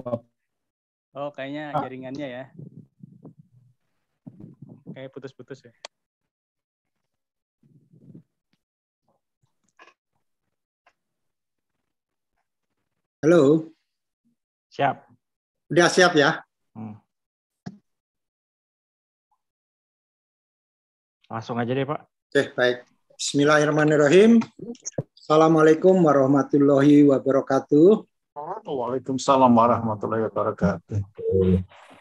Bob. Oh, kayaknya ah. jaringannya ya. Kayak putus-putus ya. Halo. Siap. Udah siap ya? Hmm. Langsung aja deh, Pak. Oke, baik. Bismillahirrahmanirrahim. Assalamualaikum warahmatullahi wabarakatuh. Waalaikumsalam warahmatullahi wabarakatuh.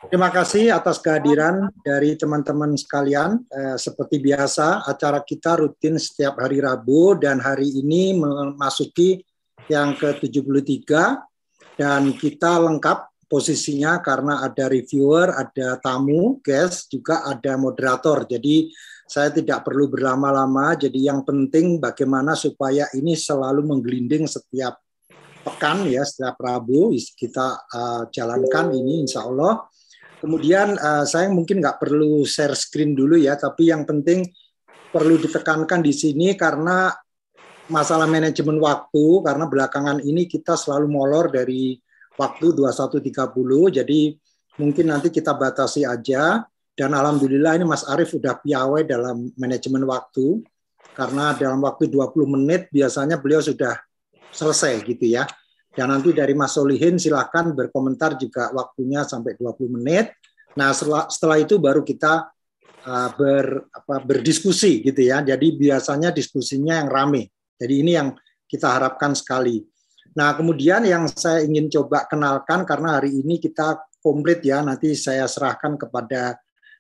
Terima kasih atas kehadiran dari teman-teman sekalian. Eh, seperti biasa, acara kita rutin setiap hari Rabu dan hari ini memasuki yang ke-73 dan kita lengkap posisinya karena ada reviewer, ada tamu, guest, juga ada moderator. Jadi saya tidak perlu berlama-lama. Jadi yang penting bagaimana supaya ini selalu menggelinding setiap pekan ya setiap Rabu kita uh, jalankan ini insya Allah. Kemudian uh, saya mungkin nggak perlu share screen dulu ya, tapi yang penting perlu ditekankan di sini karena masalah manajemen waktu karena belakangan ini kita selalu molor dari waktu 21.30 jadi mungkin nanti kita batasi aja dan alhamdulillah ini Mas Arief udah piawai dalam manajemen waktu karena dalam waktu 20 menit biasanya beliau sudah selesai gitu ya. Dan nanti dari Mas Solihin silahkan berkomentar juga waktunya sampai 20 menit. Nah setelah, setelah itu baru kita uh, ber, apa, berdiskusi gitu ya. Jadi biasanya diskusinya yang rame. Jadi ini yang kita harapkan sekali. Nah kemudian yang saya ingin coba kenalkan karena hari ini kita komplit ya. Nanti saya serahkan kepada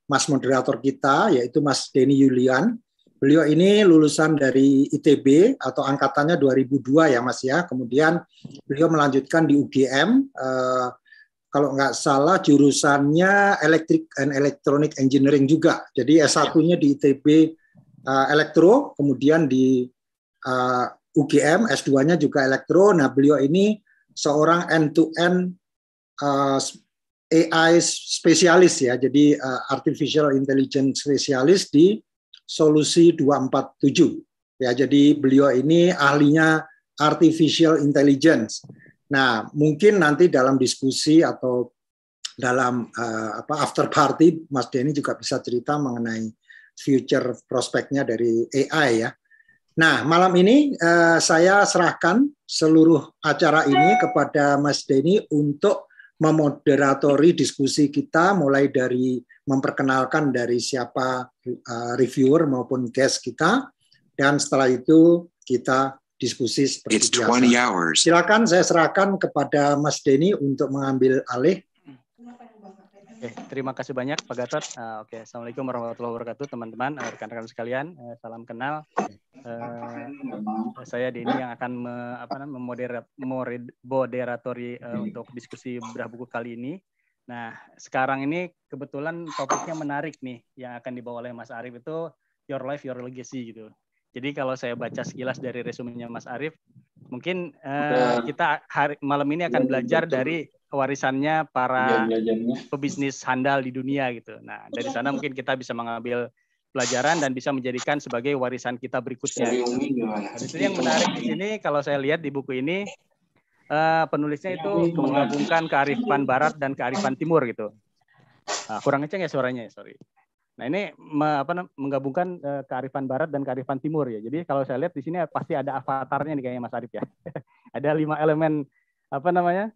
Mas moderator kita yaitu Mas Denny Yulian. Beliau ini lulusan dari ITB atau angkatannya 2002 ya Mas ya. Kemudian beliau melanjutkan di UGM eh, kalau nggak salah jurusannya Electric and Electronic Engineering juga. Jadi S1-nya di ITB eh, Elektro, kemudian di eh, UGM S2-nya juga Elektro. Nah, beliau ini seorang end-to-end uh, eh, AI spesialis ya, jadi uh, artificial intelligence spesialis di solusi 247. Ya, jadi beliau ini ahlinya artificial intelligence. Nah, mungkin nanti dalam diskusi atau dalam uh, apa after party Mas Denny juga bisa cerita mengenai future prospeknya dari AI ya. Nah, malam ini uh, saya serahkan seluruh acara ini kepada Mas Denny untuk memoderatori diskusi kita mulai dari memperkenalkan dari siapa eh, reviewer maupun guest kita dan setelah itu kita diskusi seperti biasa. Silakan saya serahkan kepada Mas Denny untuk mengambil alih Oke, terima kasih banyak Pak Gatot. Uh, Oke, okay. assalamualaikum warahmatullahi wabarakatuh teman-teman, rekan eh, rekan-rekan sekalian, uh, salam kenal. Uh, saya Denny yang akan me, apa namanya memoderatori uh, untuk diskusi berah buku kali ini. Nah, sekarang ini kebetulan topiknya menarik nih yang akan dibawa oleh Mas Arief itu Your Life Your Legacy gitu. Jadi kalau saya baca sekilas dari resumenya Mas Arief, mungkin uh, kita hari, malam ini akan iya, iya, belajar dari warisannya para pebisnis handal di dunia gitu. Nah dari sana mungkin kita bisa mengambil pelajaran dan bisa menjadikan sebagai warisan kita berikutnya. Nah, itu yang menarik di sini kalau saya lihat di buku ini uh, penulisnya itu iya, menggabungkan kearifan barat dan kearifan timur gitu. Nah, kurang ngeceng ya suaranya, ya? sorry. Nah ini apa, menggabungkan uh, kearifan Barat dan kearifan Timur ya. Jadi kalau saya lihat di sini pasti ada avatarnya nih kayaknya Mas Arif ya. ada lima elemen apa namanya?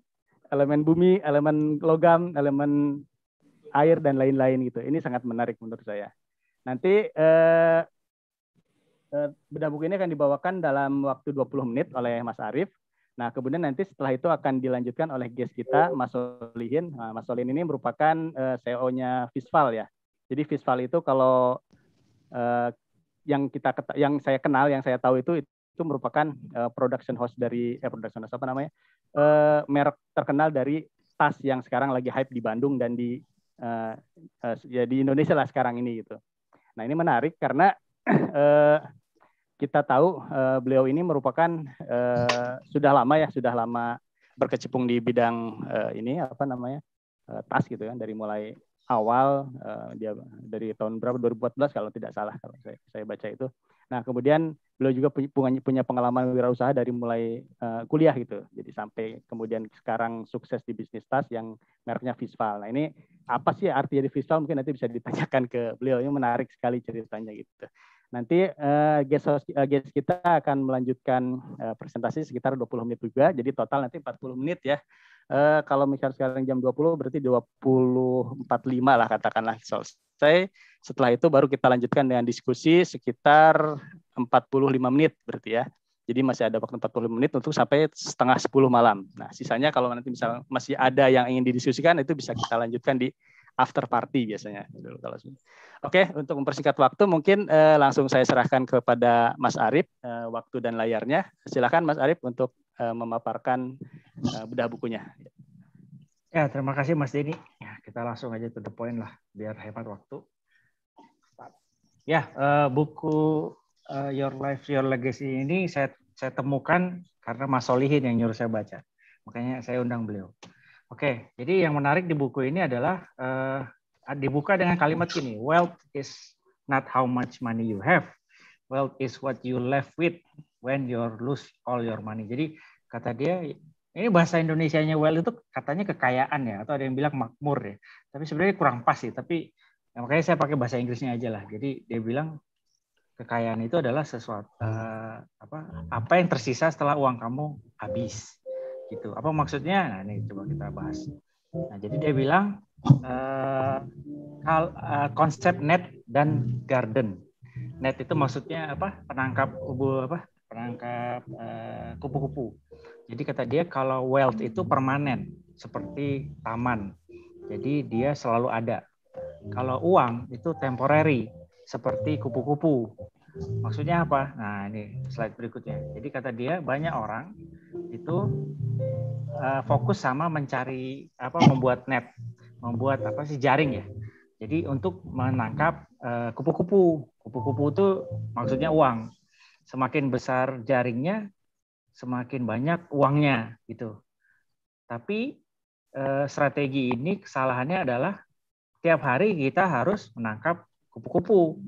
Elemen bumi, elemen logam, elemen air dan lain-lain gitu. Ini sangat menarik menurut saya. Nanti eh, eh bedah buku ini akan dibawakan dalam waktu 20 menit oleh Mas Arief. Nah, kemudian nanti setelah itu akan dilanjutkan oleh guest kita, Mas Solihin. Nah, Mas Solihin ini merupakan eh, CEO-nya Visval ya. Jadi visual itu kalau uh, yang kita yang saya kenal, yang saya tahu itu itu merupakan uh, production house dari eh production house apa namanya? Uh, merek terkenal dari tas yang sekarang lagi hype di Bandung dan di uh, uh, ya di Indonesia lah sekarang ini gitu. Nah, ini menarik karena uh, kita tahu uh, beliau ini merupakan uh, sudah lama ya, sudah lama berkecimpung di bidang uh, ini apa namanya? Uh, tas gitu kan dari mulai awal uh, dia dari tahun berapa 2014 kalau tidak salah kalau saya, saya baca itu. Nah, kemudian beliau juga punya punya pengalaman wirausaha dari mulai uh, kuliah gitu. Jadi sampai kemudian sekarang sukses di bisnis tas yang mereknya Visval. Nah, ini apa sih arti dari Visval mungkin nanti bisa ditanyakan ke beliau. Ini menarik sekali ceritanya gitu. Nanti uh, guest, uh, guest kita akan melanjutkan uh, presentasi sekitar 20 menit juga. Jadi total nanti 40 menit ya. Uh, kalau misalnya sekarang jam 20 berarti 20.45 lah katakanlah selesai. Setelah itu baru kita lanjutkan dengan diskusi sekitar 45 menit berarti ya. Jadi masih ada waktu 40 menit untuk sampai setengah 10 malam. Nah, sisanya kalau nanti misalnya masih ada yang ingin didiskusikan itu bisa kita lanjutkan di after party biasanya gitu kalau Oke, untuk mempersingkat waktu mungkin eh, langsung saya serahkan kepada Mas Arif eh, waktu dan layarnya. Silakan Mas Arif untuk eh, memaparkan eh, bedah bukunya. Ya, terima kasih Mas Dini. Ya, kita langsung aja to the point lah biar hemat waktu. Ya, eh, buku eh, Your Life Your Legacy ini saya saya temukan karena Mas Solihin yang nyuruh saya baca. Makanya saya undang beliau. Oke, jadi yang menarik di buku ini adalah uh, dibuka dengan kalimat ini, wealth is not how much money you have, wealth is what you left with when you lose all your money. Jadi kata dia ini bahasa Indonesia-nya wealth itu katanya kekayaan ya atau ada yang bilang makmur ya. Tapi sebenarnya kurang pas sih, tapi ya makanya saya pakai bahasa Inggrisnya aja lah. Jadi dia bilang kekayaan itu adalah sesuatu uh, apa apa yang tersisa setelah uang kamu habis gitu apa maksudnya nah, ini coba kita bahas nah jadi dia bilang uh, hal uh, konsep net dan garden net itu maksudnya apa penangkap ubu apa penangkap eh, kupu-kupu uh, jadi kata dia kalau wealth itu permanen seperti taman jadi dia selalu ada kalau uang itu temporary seperti kupu-kupu Maksudnya apa? Nah, ini slide berikutnya. Jadi kata dia banyak orang itu uh, fokus sama mencari apa membuat net, membuat apa sih jaring ya. Jadi untuk menangkap eh, kupu-kupu. Uh, kupu-kupu itu maksudnya uang. Semakin besar jaringnya, semakin banyak uangnya gitu. Tapi uh, strategi ini kesalahannya adalah tiap hari kita harus menangkap kupu-kupu.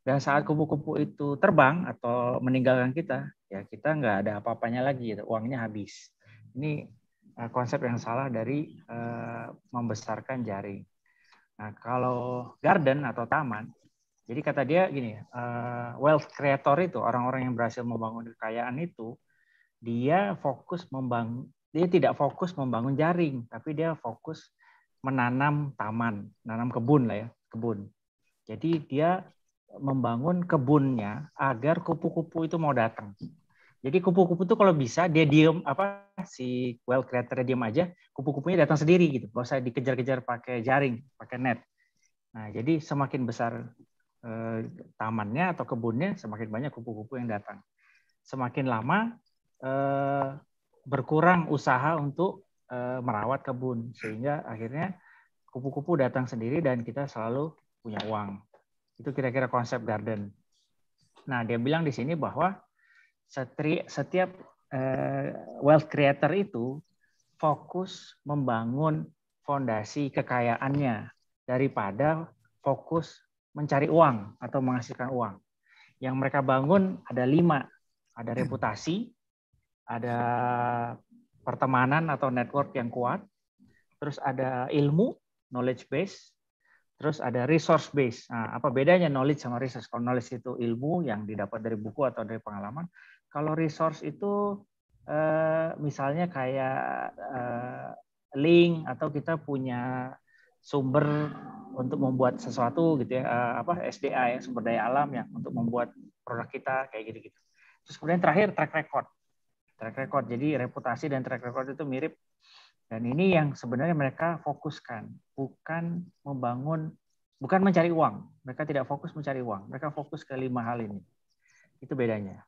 Dan saat kupu-kupu itu terbang atau meninggalkan kita, ya kita nggak ada apa-apanya lagi gitu. uangnya habis ini uh, konsep yang salah dari uh, membesarkan jaring nah kalau garden atau taman jadi kata dia gini uh, wealth creator itu orang-orang yang berhasil membangun kekayaan itu dia fokus membangun dia tidak fokus membangun jaring tapi dia fokus menanam taman menanam kebun lah ya kebun jadi dia membangun kebunnya agar kupu-kupu itu mau datang. Jadi kupu-kupu tuh kalau bisa dia diem apa si well creator diem aja, kupu-kupunya datang sendiri gitu, gak usah dikejar-kejar pakai jaring, pakai net. Nah, jadi semakin besar eh, tamannya atau kebunnya, semakin banyak kupu-kupu yang datang. Semakin lama eh, berkurang usaha untuk eh, merawat kebun, sehingga akhirnya kupu-kupu datang sendiri dan kita selalu punya uang. Itu kira-kira konsep garden. Nah, dia bilang di sini bahwa setiap eh, wealth creator itu fokus membangun fondasi kekayaannya daripada fokus mencari uang atau menghasilkan uang. Yang mereka bangun ada lima, ada reputasi, ada pertemanan atau network yang kuat, terus ada ilmu, knowledge base, terus ada resource base. Nah, apa bedanya knowledge sama resource? Kalau knowledge itu ilmu yang didapat dari buku atau dari pengalaman, kalau resource itu eh, misalnya kayak eh, link atau kita punya sumber untuk membuat sesuatu gitu ya eh, apa SDA ya sumber daya alam ya untuk membuat produk kita kayak gitu gitu. Terus kemudian terakhir track record. Track record. Jadi reputasi dan track record itu mirip dan ini yang sebenarnya mereka fokuskan, bukan membangun, bukan mencari uang. Mereka tidak fokus mencari uang, mereka fokus ke lima hal ini. Itu bedanya.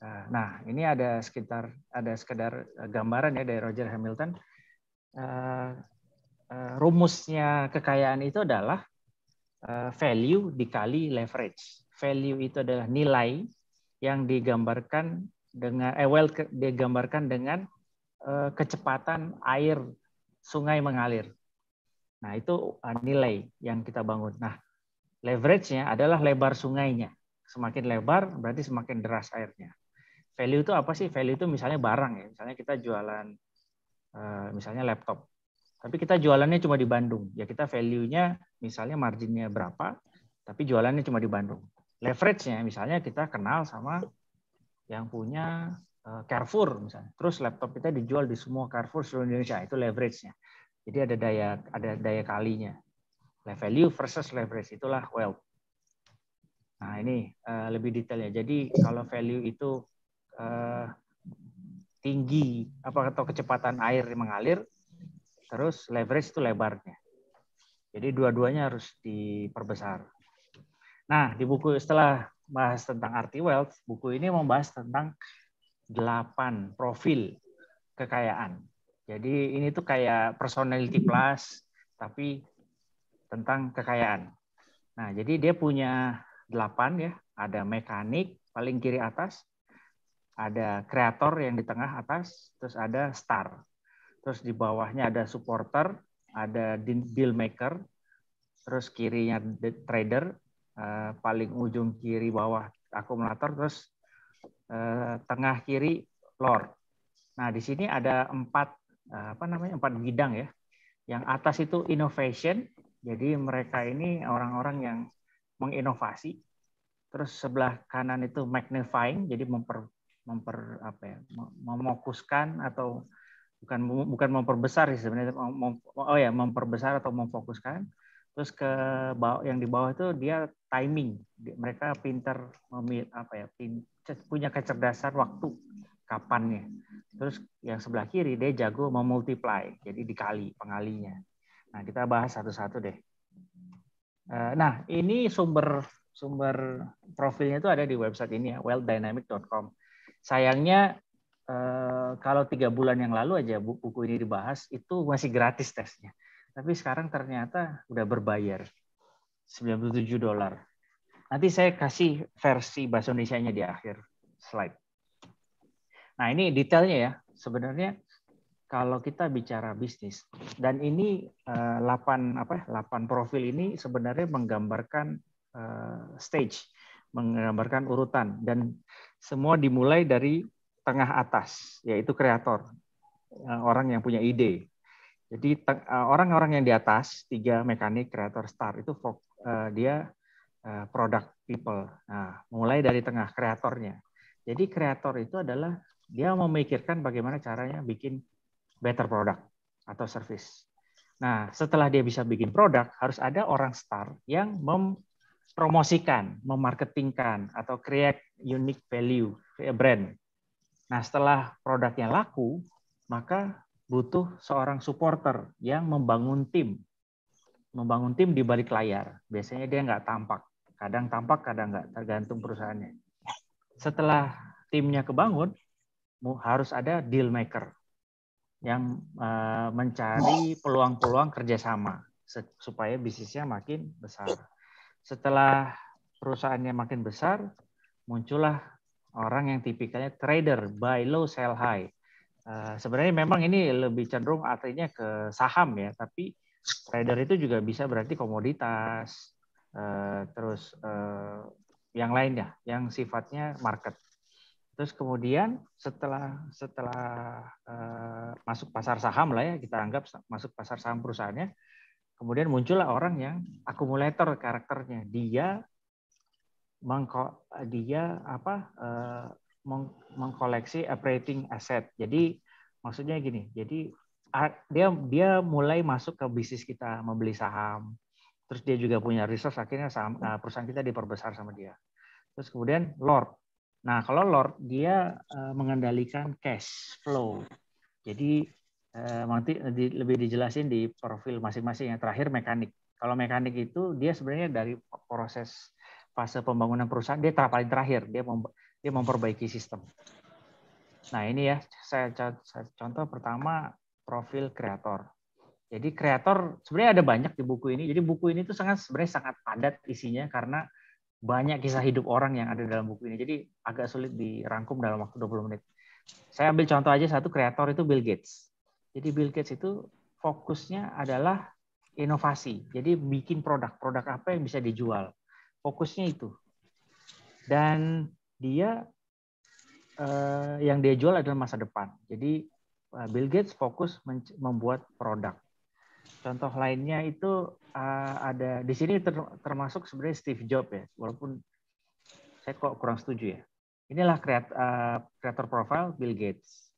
Eh, nah, ini ada sekitar ada sekedar eh, gambaran ya dari Roger Hamilton. Eh, rumusnya kekayaan itu adalah value dikali leverage. Value itu adalah nilai yang digambarkan dengan eh, well digambarkan dengan kecepatan air sungai mengalir. Nah, itu nilai yang kita bangun. Nah, leverage-nya adalah lebar sungainya. Semakin lebar berarti semakin deras airnya value itu apa sih? Value itu misalnya barang ya, misalnya kita jualan eh, misalnya laptop. Tapi kita jualannya cuma di Bandung. Ya kita value-nya misalnya marginnya berapa, tapi jualannya cuma di Bandung. Leverage-nya misalnya kita kenal sama yang punya eh, Carrefour misalnya. Terus laptop kita dijual di semua Carrefour seluruh Indonesia, itu leverage-nya. Jadi ada daya ada daya kalinya. Value versus leverage itulah wealth. Nah, ini eh, lebih detailnya. Jadi kalau value itu eh, tinggi apa atau kecepatan air mengalir terus leverage itu lebarnya jadi dua-duanya harus diperbesar nah di buku setelah bahas tentang arti wealth buku ini membahas tentang delapan profil kekayaan jadi ini tuh kayak personality plus tapi tentang kekayaan nah jadi dia punya delapan ya ada mekanik paling kiri atas ada kreator yang di tengah atas, terus ada star. Terus di bawahnya ada supporter, ada deal maker, terus kirinya trader, eh, paling ujung kiri bawah akumulator, terus eh, tengah kiri lord. Nah, di sini ada empat eh, apa namanya empat bidang ya. Yang atas itu innovation, jadi mereka ini orang-orang yang menginovasi. Terus sebelah kanan itu magnifying, jadi memper, memper apa ya memfokuskan atau bukan bukan memperbesar sih sebenarnya mem, oh ya memperbesar atau memfokuskan terus ke bawah yang di bawah itu dia timing mereka pinter memil apa ya pin, punya kecerdasan waktu kapannya terus yang sebelah kiri dia jago memultiply jadi dikali pengalinya nah kita bahas satu-satu deh eh, nah ini sumber sumber profilnya itu ada di website ini ya wealthdynamic.com Sayangnya eh, kalau tiga bulan yang lalu aja buku ini dibahas itu masih gratis tesnya. Tapi sekarang ternyata udah berbayar 97 dolar. Nanti saya kasih versi bahasa Indonesia-nya di akhir slide. Nah, ini detailnya ya. Sebenarnya kalau kita bicara bisnis dan ini eh, 8 apa 8 ya, profil ini sebenarnya menggambarkan eh, stage menggambarkan urutan dan semua dimulai dari tengah atas yaitu kreator eh, orang yang punya ide. Jadi eh, orang-orang yang di atas tiga mekanik kreator star itu eh, dia product people. Nah, mulai dari tengah kreatornya. Jadi kreator itu adalah dia memikirkan bagaimana caranya bikin better product atau service. Nah, setelah dia bisa bikin produk, harus ada orang star yang mem promosikan, memarketingkan atau create unique value eh, brand. Nah, setelah produknya laku, maka butuh seorang supporter yang membangun tim. Membangun tim di balik layar. Biasanya dia nggak tampak. Kadang tampak, kadang nggak, tergantung perusahaannya. Setelah timnya kebangun, harus ada deal maker yang eh, mencari peluang-peluang kerjasama supaya bisnisnya makin besar. Setelah perusahaannya makin besar, muncullah orang yang tipikalnya trader, buy low, sell high. Eh, sebenarnya memang ini lebih cenderung artinya ke saham ya, tapi trader itu juga bisa berarti komoditas, uh, terus uh, yang lainnya, yang sifatnya market. Terus kemudian setelah setelah uh, masuk pasar saham lah ya kita anggap masuk pasar saham perusahaannya, kemudian muncullah orang yang akumulator karakternya dia mengko dia apa uh, meng mengkoleksi operating asset jadi maksudnya gini jadi dia dia mulai masuk ke bisnis kita membeli saham terus dia juga punya resource akhirnya saham, eh, perusahaan kita diperbesar sama dia terus kemudian lord nah kalau lord dia uh, mengendalikan cash flow jadi nanti eh, lebih dijelasin di profil masing-masing yang terakhir mekanik. Kalau mekanik itu dia sebenarnya dari proses fase pembangunan perusahaan dia paling terakhir dia dia memperbaiki sistem. Nah ini ya saya, contoh pertama profil kreator. Jadi kreator sebenarnya ada banyak di buku ini. Jadi buku ini tuh sangat sebenarnya sangat padat isinya karena banyak kisah hidup orang yang ada dalam buku ini. Jadi agak sulit dirangkum dalam waktu 20 menit. Saya ambil contoh aja satu kreator itu Bill Gates. Jadi Bill Gates itu fokusnya adalah inovasi. Jadi bikin produk-produk apa yang bisa dijual. Fokusnya itu. Dan dia eh, yang dia jual adalah masa depan. Jadi eh, Bill Gates fokus membuat produk. Contoh lainnya itu eh, ada di sini termasuk sebenarnya Steve Jobs ya, walaupun saya kok kurang setuju ya. Inilah kreator uh, profile Bill Gates.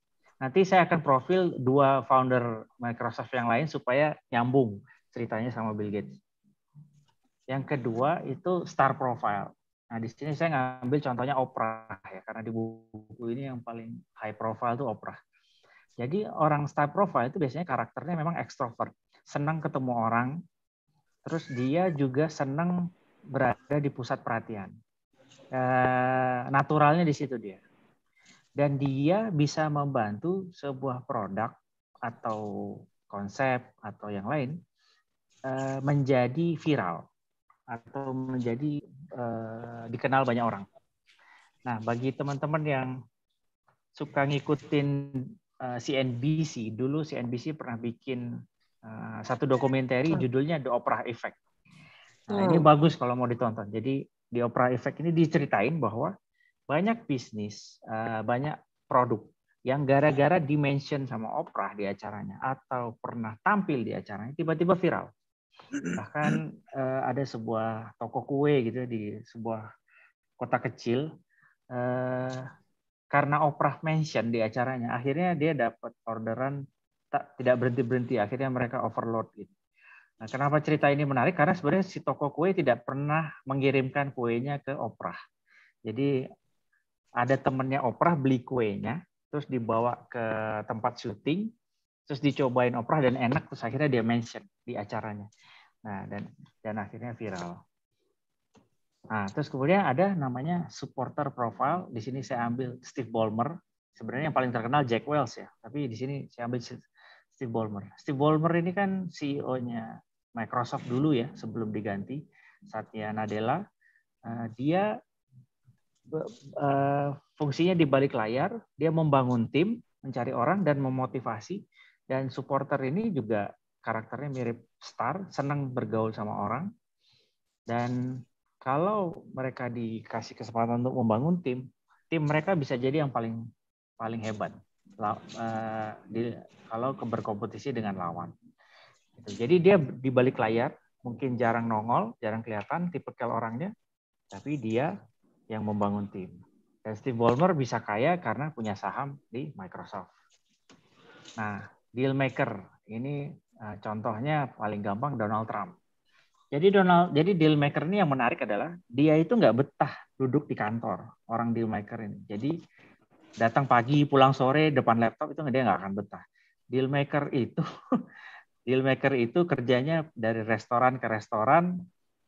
Nanti saya akan profil dua founder Microsoft yang lain supaya nyambung ceritanya sama Bill Gates. Yang kedua itu star profile. Nah, di sini saya ngambil contohnya Oprah ya, karena di buku ini yang paling high profile itu Oprah. Jadi orang star profile itu biasanya karakternya memang ekstrovert, senang ketemu orang, terus dia juga senang berada di pusat perhatian. Eh, naturalnya di situ dia dan dia bisa membantu sebuah produk atau konsep atau yang lain eh, menjadi viral atau menjadi eh, dikenal banyak orang. Nah, bagi teman-teman yang suka ngikutin CNBC, eh, dulu CNBC pernah bikin satu dokumenter, judulnya The Oprah Effect. Nah, ini bagus kalau mau ditonton. Jadi The Oprah Effect ini diceritain bahwa banyak bisnis, eh, banyak produk yang gara-gara dimention sama Oprah di acaranya atau pernah tampil di acaranya tiba-tiba viral. Bahkan eh, ada sebuah toko kue gitu di sebuah kota kecil eh, karena Oprah mention di acaranya akhirnya dia dapat orderan tak tidak berhenti berhenti akhirnya mereka overload gitu. Nah, kenapa cerita ini menarik? Karena sebenarnya si toko kue tidak pernah mengirimkan kuenya ke Oprah. Jadi ada temennya Oprah beli kuenya, terus dibawa ke tempat syuting, terus dicobain Oprah dan enak, terus akhirnya dia mention di acaranya. Nah, dan dan akhirnya viral. Nah, terus kemudian ada namanya supporter profile. Di sini saya ambil Steve Ballmer. Sebenarnya yang paling terkenal Jack Wells ya, tapi di sini saya ambil Steve Ballmer. Steve Ballmer ini kan CEO-nya Microsoft dulu ya, sebelum diganti Satya Nadella. Nah, dia Eh, fungsinya di balik layar, dia membangun tim, mencari orang dan memotivasi. Dan supporter ini juga karakternya mirip star, senang bergaul sama orang. Dan kalau mereka dikasih kesempatan untuk membangun tim, tim mereka bisa jadi yang paling paling hebat. Uh, di, kalau berkompetisi dengan lawan. Gitu. Jadi dia di balik layar mungkin jarang nongol, jarang kelihatan tipe kel orangnya, tapi dia yang membangun tim. Dan Steve Ballmer bisa kaya karena punya saham di Microsoft. Nah, deal maker ini eh, contohnya paling gampang Donald Trump. Jadi Donald, jadi deal maker ini yang menarik adalah dia itu nggak betah duduk di kantor orang deal maker ini. Jadi datang pagi, pulang sore, depan laptop itu dia nggak akan betah. Deal maker itu deal maker itu kerjanya dari restoran ke restoran,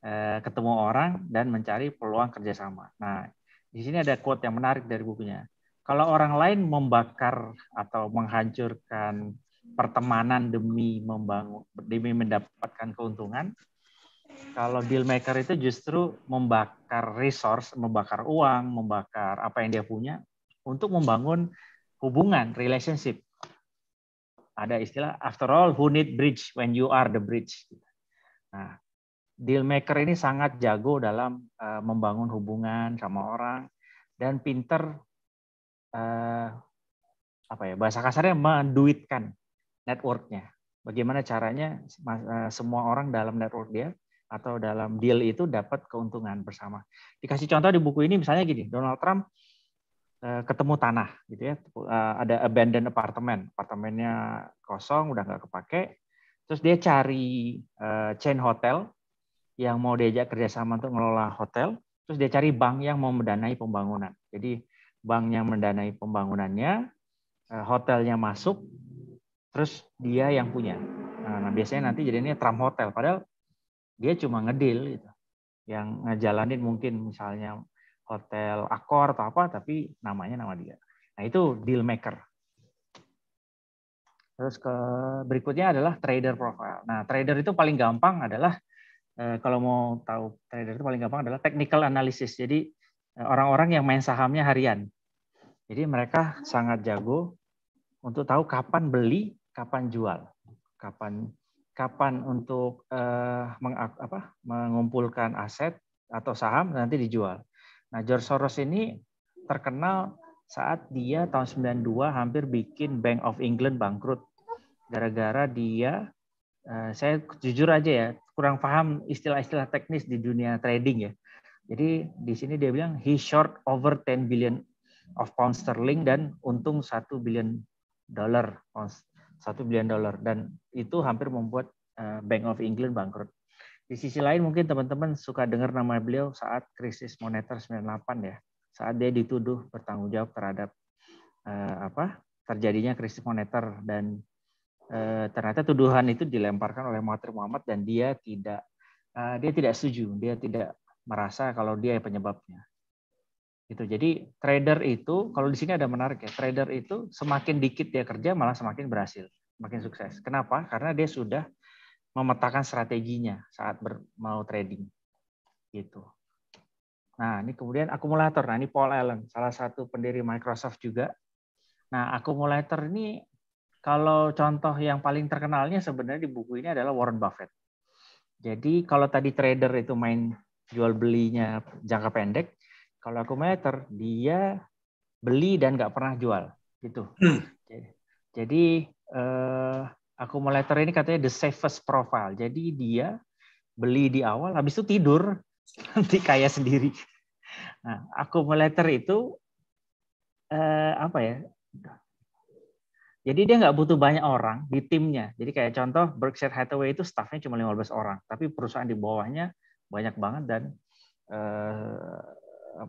Eh, ketemu orang dan mencari peluang kerjasama. Nah, di sini ada quote yang menarik dari bukunya. Kalau orang lain membakar atau menghancurkan pertemanan demi membangun demi mendapatkan keuntungan, kalau deal maker itu justru membakar resource, membakar uang, membakar apa yang dia punya untuk membangun hubungan, relationship. Ada istilah after all who need bridge when you are the bridge. Nah, deal maker ini sangat jago dalam uh, membangun hubungan sama orang dan pinter uh, apa ya bahasa kasarnya menduitkan networknya. Bagaimana caranya eh, semua orang dalam network dia atau dalam deal itu dapat keuntungan bersama. Dikasih contoh di buku ini misalnya gini, Donald Trump ketemu tanah gitu ya, ada abandoned apartemen, apartemennya kosong udah nggak kepake, terus dia cari chain hotel yang mau diajak kerjasama untuk ngelola hotel, terus dia cari bank yang mau mendanai pembangunan. Jadi bank yang mendanai pembangunannya, eh, hotelnya masuk, terus dia yang punya. Nah, nah biasanya nanti jadi ini tram hotel, padahal dia cuma ngedil gitu. Yang ngejalanin mungkin misalnya hotel akor atau apa, tapi namanya nama dia. Nah itu deal maker. Terus ke berikutnya adalah trader profile. Nah, trader itu paling gampang adalah Eh, kalau mau tahu trader itu paling gampang adalah technical analysis. Jadi eh, orang-orang yang main sahamnya harian. Jadi mereka sangat jago untuk tahu kapan beli, kapan jual, kapan kapan untuk uh, meng, apa, mengumpulkan aset atau saham nanti dijual. Nah, George Soros ini terkenal saat dia tahun 92 hampir bikin Bank of England bangkrut gara-gara dia uh, saya jujur aja ya kurang paham istilah-istilah teknis di dunia trading ya. Jadi di sini dia bilang he short over 10 billion of pound sterling dan untung 1 billion dollar 1 billion dollar dan itu hampir membuat eh, Bank of England bangkrut. Di sisi lain mungkin teman-teman suka dengar nama beliau saat krisis moneter 98 ya. Saat dia dituduh bertanggung jawab terhadap eh, apa? terjadinya krisis moneter dan Eh, ternyata tuduhan itu dilemparkan oleh Mahathir Muhammad dan dia tidak eh, dia tidak setuju, dia tidak merasa kalau dia penyebabnya. Itu. Jadi trader itu kalau di sini ada menarik ya, trader itu semakin dikit dia kerja malah semakin berhasil, semakin sukses. Kenapa? Karena dia sudah memetakan strateginya saat ber, mau trading. Gitu. Nah, ini kemudian akumulator. Nah, ini Paul Allen, salah satu pendiri Microsoft juga. Nah, akumulator ini kalau contoh yang paling terkenalnya sebenarnya di buku ini adalah Warren Buffett. Jadi kalau tadi trader itu main jual belinya jangka pendek, kalau akumulator dia beli dan nggak pernah jual gitu. Hmm. Jadi eh, akumulator ini katanya the safest profile. Jadi dia beli di awal, habis itu tidur nanti kaya sendiri. Nah, akumulator itu eh, apa ya? Jadi dia nggak butuh banyak orang di timnya. Jadi kayak contoh Berkshire Hathaway itu staffnya cuma 15 orang, tapi perusahaan di bawahnya banyak banget dan eh,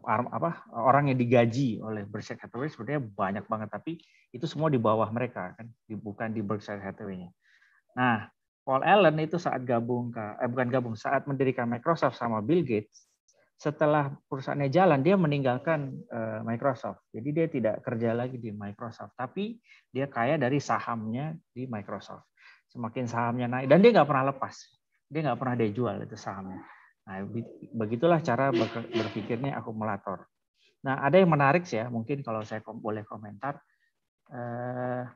apa orang yang digaji oleh Berkshire Hathaway sebenarnya banyak banget, tapi itu semua di bawah mereka kan, bukan di Berkshire Hathaway-nya. Nah, Paul Allen itu saat gabung ke eh bukan gabung, saat mendirikan Microsoft sama Bill Gates, setelah perusahaannya jalan dia meninggalkan eh, Microsoft. Jadi dia tidak kerja lagi di Microsoft, tapi dia kaya dari sahamnya di Microsoft. Semakin sahamnya naik dan dia nggak pernah lepas, dia nggak pernah dia jual itu sahamnya. Nah, begitulah cara berpikirnya akumulator. Nah, ada yang menarik sih ya, mungkin kalau saya boleh komentar eh,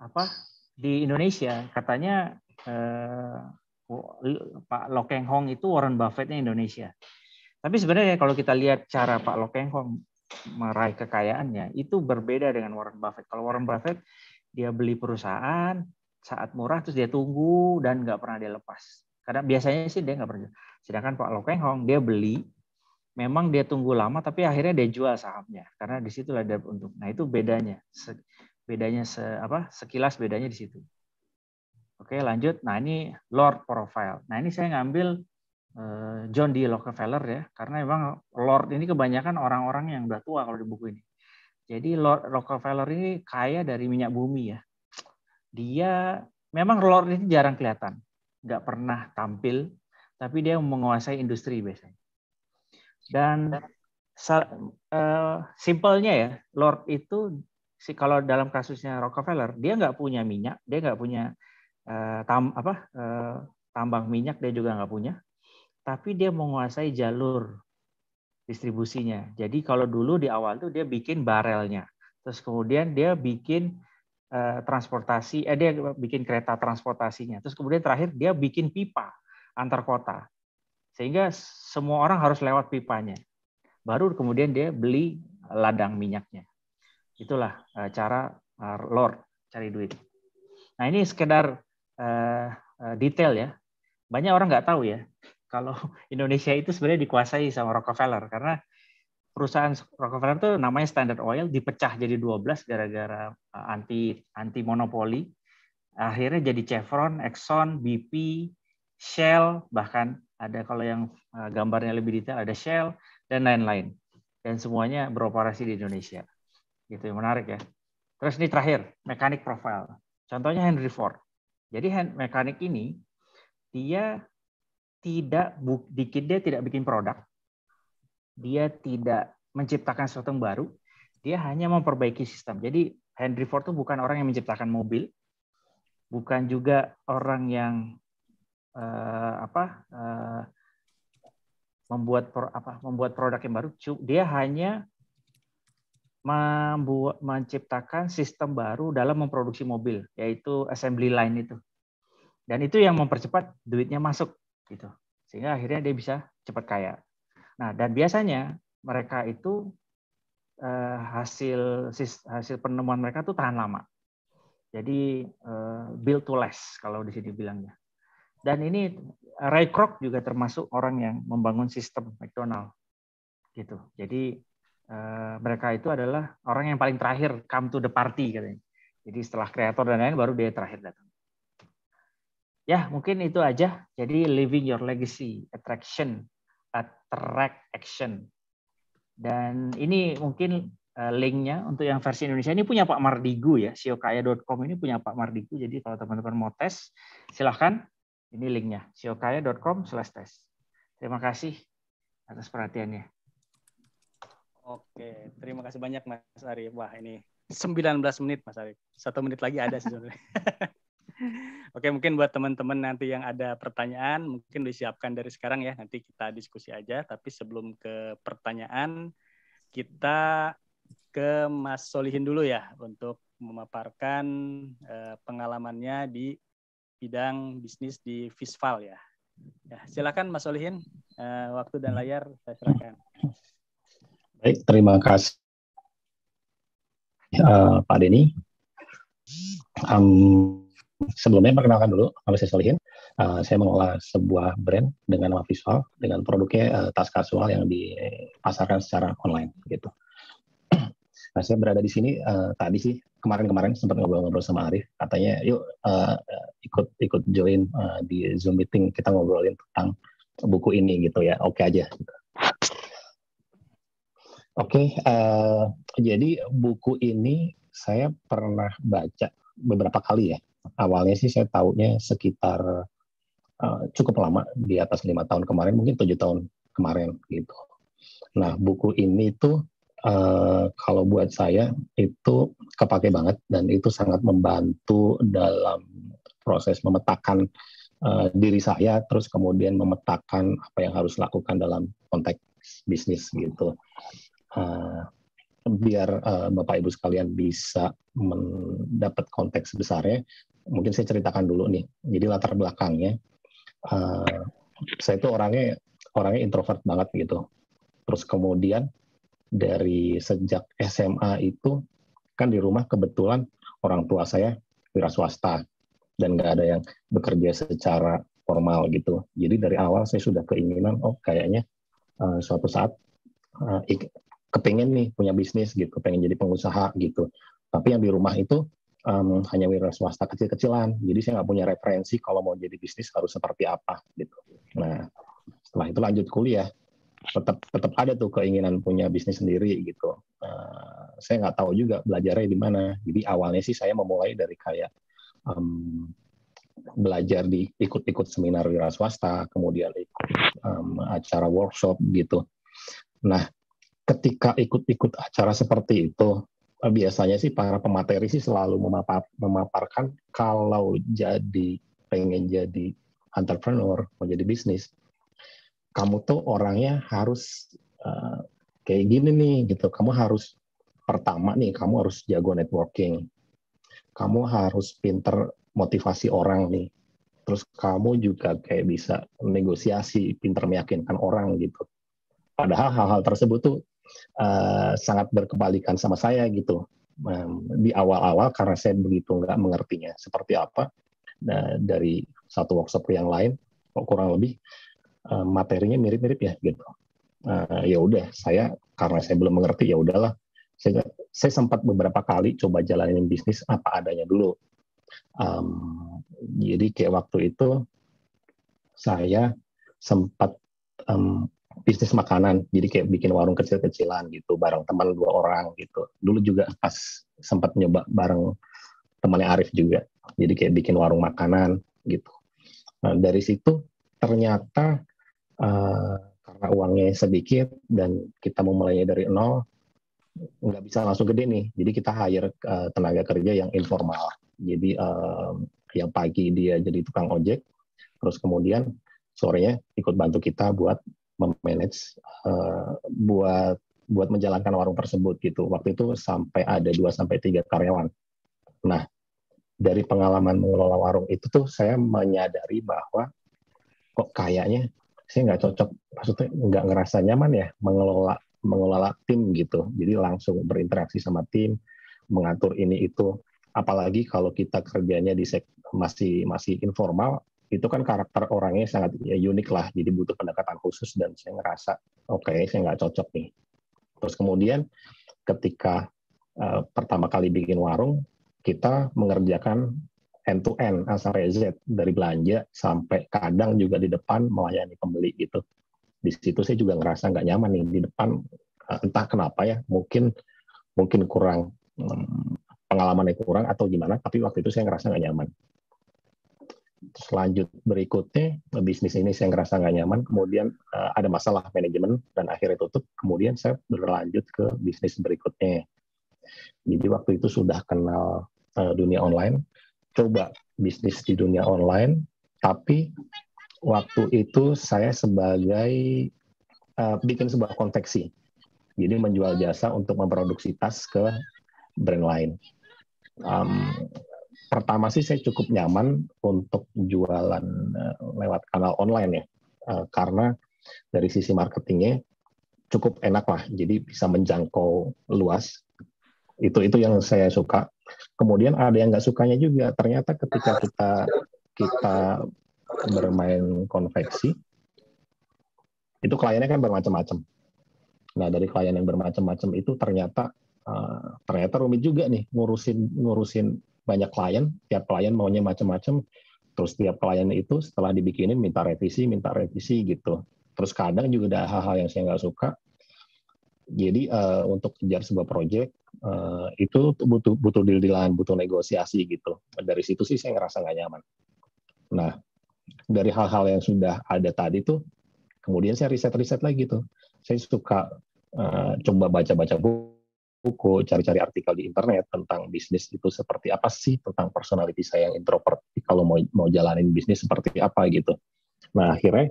apa di Indonesia katanya eh, Pak Lokeng Hong itu Warren Buffettnya Indonesia. Tapi sebenarnya kalau kita lihat cara Pak Lokeng Hong meraih kekayaannya itu berbeda dengan Warren Buffett. Kalau Warren Buffett dia beli perusahaan saat murah terus dia tunggu dan nggak pernah dia lepas. Karena biasanya sih dia nggak pernah. Sedangkan Pak Lokeng Hong dia beli memang dia tunggu lama tapi akhirnya dia jual sahamnya karena di situ ada untung. Nah, itu bedanya. Bedanya se, apa? Sekilas bedanya di situ. Oke, lanjut. Nah, ini Lord Profile. Nah, ini saya ngambil Eh, John D. Rockefeller ya, karena memang Lord ini kebanyakan orang-orang yang udah tua kalau di buku ini. Jadi Lord Rockefeller ini kaya dari minyak bumi ya. Dia memang Lord ini jarang kelihatan, nggak pernah tampil, tapi dia menguasai industri biasanya. Dan uh, simpelnya ya, Lord itu si kalau dalam kasusnya Rockefeller, dia nggak punya minyak, dia nggak punya uh, tam apa uh, tambang minyak, dia juga nggak punya tapi dia menguasai jalur distribusinya. Jadi kalau dulu di awal tuh dia bikin barelnya, terus kemudian dia bikin uh, transportasi, eh dia bikin kereta transportasinya, terus kemudian terakhir dia bikin pipa antar kota, sehingga semua orang harus lewat pipanya. Baru kemudian dia beli ladang minyaknya. Itulah uh, cara uh, eh, lord cari duit. Nah ini sekedar uh, detail ya. Banyak orang nggak tahu ya kalau Indonesia itu sebenarnya dikuasai sama Rockefeller karena perusahaan Rockefeller itu namanya Standard Oil dipecah jadi 12 gara-gara eh, anti anti monopoli. Akhirnya jadi Chevron, Exxon, BP, Shell bahkan ada kalau yang eh, gambarnya lebih detail ada Shell dan lain-lain. Dan semuanya beroperasi di Indonesia. Gitu yang menarik ya. Terus ini terakhir, mekanik profile. Contohnya Henry Ford. Jadi mekanik ini dia tidak bikin dia tidak bikin produk, dia tidak menciptakan sesuatu yang baru, dia hanya memperbaiki sistem. Jadi Henry Ford itu bukan orang yang menciptakan mobil, bukan juga orang yang uh, apa uh, membuat pro, apa membuat produk yang baru. Dia hanya membuat menciptakan sistem baru dalam memproduksi mobil, yaitu assembly line itu. Dan itu yang mempercepat duitnya masuk gitu sehingga akhirnya dia bisa cepat kaya nah dan biasanya mereka itu eh, hasil hasil penemuan mereka tuh tahan lama jadi eh, build to last kalau di sini bilangnya dan ini Ray Kroc juga termasuk orang yang membangun sistem McDonald gitu jadi eh, mereka itu adalah orang yang paling terakhir come to the party katanya jadi setelah kreator dan lain baru dia terakhir datang ya mungkin itu aja jadi living your legacy attraction attract action dan ini mungkin eh, linknya untuk yang versi Indonesia ini punya Pak Mardigu ya siokaya.com ini punya Pak Mardigu jadi kalau teman-teman mau tes silahkan ini linknya siokaya.com slash tes terima kasih atas perhatiannya Oke, terima kasih banyak Mas Ari. Wah, ini 19 menit Mas Ari. Satu menit lagi ada sebenarnya. Oke, mungkin buat teman-teman nanti yang ada pertanyaan, mungkin disiapkan dari sekarang ya. Nanti kita diskusi aja. Tapi sebelum ke pertanyaan, kita ke Mas Solihin dulu ya untuk memaparkan eh, pengalamannya di bidang bisnis di Visval ya. ya silakan Mas Solihin, eh, waktu dan layar saya serahkan. Baik, terima kasih uh, Pak Denny. Um, sebelumnya perkenalkan dulu, nama saya Solihin. Uh, saya mengelola sebuah brand dengan nama visual, dengan produknya uh, tas kasual yang dipasarkan secara online gitu. Nah, saya berada di sini uh, tadi sih kemarin-kemarin sempat ngobrol-ngobrol sama Arif, katanya yuk uh, ikut ikut join uh, di Zoom meeting kita ngobrolin tentang buku ini gitu ya. Oke okay aja. Oke, okay, uh, jadi buku ini saya pernah baca beberapa kali ya awalnya sih saya taunya sekitar uh, cukup lama di atas lima tahun kemarin mungkin tujuh tahun kemarin gitu. Nah buku ini tuh uh, kalau buat saya itu kepake banget dan itu sangat membantu dalam proses memetakan uh, diri saya terus kemudian memetakan apa yang harus lakukan dalam konteks bisnis gitu. Uh, biar uh, Bapak Ibu sekalian bisa mendapat konteks besarnya, mungkin saya ceritakan dulu nih. Jadi latar belakangnya, uh, saya itu orangnya orangnya introvert banget gitu. Terus kemudian dari sejak SMA itu kan di rumah kebetulan orang tua saya wira swasta dan nggak ada yang bekerja secara formal gitu. Jadi dari awal saya sudah keinginan, oh kayaknya uh, suatu saat uh, eh, kepengen nih punya bisnis gitu, pengen jadi pengusaha gitu. Tapi yang di rumah itu um, hanya wira swasta kecil-kecilan. Jadi saya nggak punya referensi kalau mau jadi bisnis harus seperti apa gitu. Nah setelah itu lanjut kuliah tetap tetap ada tuh keinginan punya bisnis sendiri gitu. Uh, saya nggak tahu juga belajarnya di mana. Jadi awalnya sih saya memulai dari kayak um, belajar di ikut-ikut seminar wira swasta, kemudian ikut um, acara workshop gitu. Nah, ketika ikut-ikut acara seperti itu, Eh, biasanya sih para pemateri sih selalu memapar, memaparkan kalau jadi pengen jadi entrepreneur, mau jadi bisnis, kamu tuh orangnya harus uh, kayak gini nih gitu. Kamu harus pertama nih, kamu harus jago networking. Kamu harus pinter motivasi orang nih. Terus kamu juga kayak bisa negosiasi, pinter meyakinkan orang gitu. Padahal hal-hal tersebut tuh Eh, sangat berkebalikan sama saya gitu um, di awal-awal karena saya begitu nggak mengertinya seperti apa nah, dari satu workshop yang lain kurang lebih uh, materinya mirip-mirip ya gitu uh, ya udah saya karena saya belum mengerti ya udahlah saya, saya sempat beberapa kali coba jalanin bisnis apa adanya dulu um, jadi kayak waktu itu saya sempat um, bisnis makanan jadi kayak bikin warung kecil-kecilan gitu bareng teman dua orang gitu dulu juga pas sempat nyoba bareng temannya Arif juga jadi kayak bikin warung makanan gitu nah, dari situ ternyata uh, karena uangnya sedikit dan kita mau mulainya dari nol nggak bisa langsung gede nih jadi kita hire uh, tenaga kerja yang informal jadi uh, yang pagi dia jadi tukang ojek terus kemudian sorenya ikut bantu kita buat memanage uh, buat buat menjalankan warung tersebut gitu. Waktu itu sampai ada 2 sampai 3 karyawan. Nah, dari pengalaman mengelola warung itu tuh saya menyadari bahwa kok kayaknya saya nggak cocok maksudnya nggak ngerasa nyaman ya mengelola mengelola tim gitu. Jadi langsung berinteraksi sama tim, mengatur ini itu. Apalagi kalau kita kerjanya di sek, masih masih informal, itu kan karakter orangnya sangat ya, unik lah, jadi butuh pendekatan khusus dan saya ngerasa oke okay, saya nggak cocok nih. Terus kemudian ketika uh, pertama kali bikin warung, kita mengerjakan end to end asal Z dari belanja sampai kadang juga di depan melayani pembeli gitu. Di situ saya juga ngerasa nggak nyaman nih di depan eh, entah kenapa ya mungkin mungkin kurang um, pengalamannya kurang atau gimana, tapi waktu itu saya ngerasa nggak nyaman selanjut berikutnya bisnis ini saya ngerasa nggak nyaman kemudian uh, ada masalah manajemen dan akhirnya tutup kemudian saya berlanjut ke bisnis berikutnya jadi waktu itu sudah kenal uh, dunia online coba bisnis di dunia online tapi waktu itu saya sebagai uh, bikin sebuah konveksi jadi menjual jasa untuk memproduksi tas ke brand lain um, pertama sih saya cukup nyaman untuk jualan eh, lewat kanal online ya eh, karena dari sisi marketingnya cukup enak lah jadi bisa menjangkau luas itu itu yang saya suka kemudian ada yang nggak sukanya juga ternyata ketika kita kita bermain konveksi itu kliennya kan bermacam-macam nah dari klien yang bermacam-macam itu ternyata eh, ternyata rumit juga nih ngurusin ngurusin banyak klien, tiap klien maunya macam-macam. Terus tiap klien itu setelah dibikinin minta revisi, minta revisi gitu. Terus kadang juga ada hal-hal yang saya nggak suka. Jadi uh, untuk kejar sebuah proyek uh, eh, itu butuh butuh deal-dealan, butuh negosiasi gitu. Dari situ sih saya ngerasa nggak nyaman. Nah, dari hal-hal yang sudah ada tadi tuh, kemudian saya riset-riset lagi tuh. Saya suka uh, coba baca-baca buku buku, cari-cari artikel di internet tentang bisnis itu seperti apa sih, tentang personality saya yang introvert, kalau mau mau jalanin bisnis seperti apa gitu. Nah akhirnya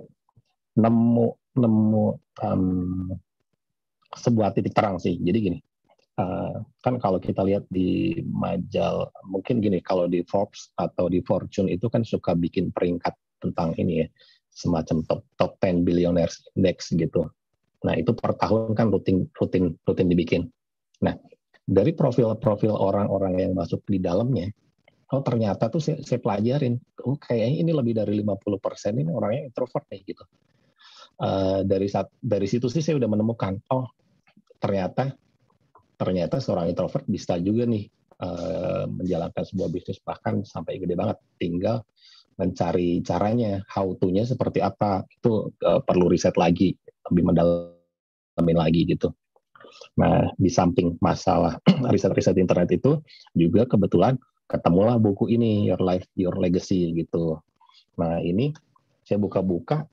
nemu nemu um, sebuah titik terang sih. Jadi gini, uh, kan kalau kita lihat di majal, mungkin gini kalau di Forbes atau di Fortune itu kan suka bikin peringkat tentang ini ya, semacam top top 10 billionaires index gitu. Nah itu per tahun kan rutin rutin rutin dibikin. Nah, dari profil-profil orang-orang yang masuk di dalamnya, oh ternyata tuh saya, saya pelajarin, oh kayaknya ini lebih dari 50% persen ini orangnya introvert nih gitu. Uh, dari saat dari situ sih saya udah menemukan, oh ternyata ternyata seorang introvert bisa juga nih uh, menjalankan sebuah bisnis bahkan sampai gede banget, tinggal mencari caranya, how to-nya seperti apa itu uh, perlu riset lagi, lebih mendalamin lagi gitu. Nah, di samping masalah riset-riset internet itu juga kebetulan ketemulah buku ini Your Life Your Legacy gitu. Nah, ini saya buka-buka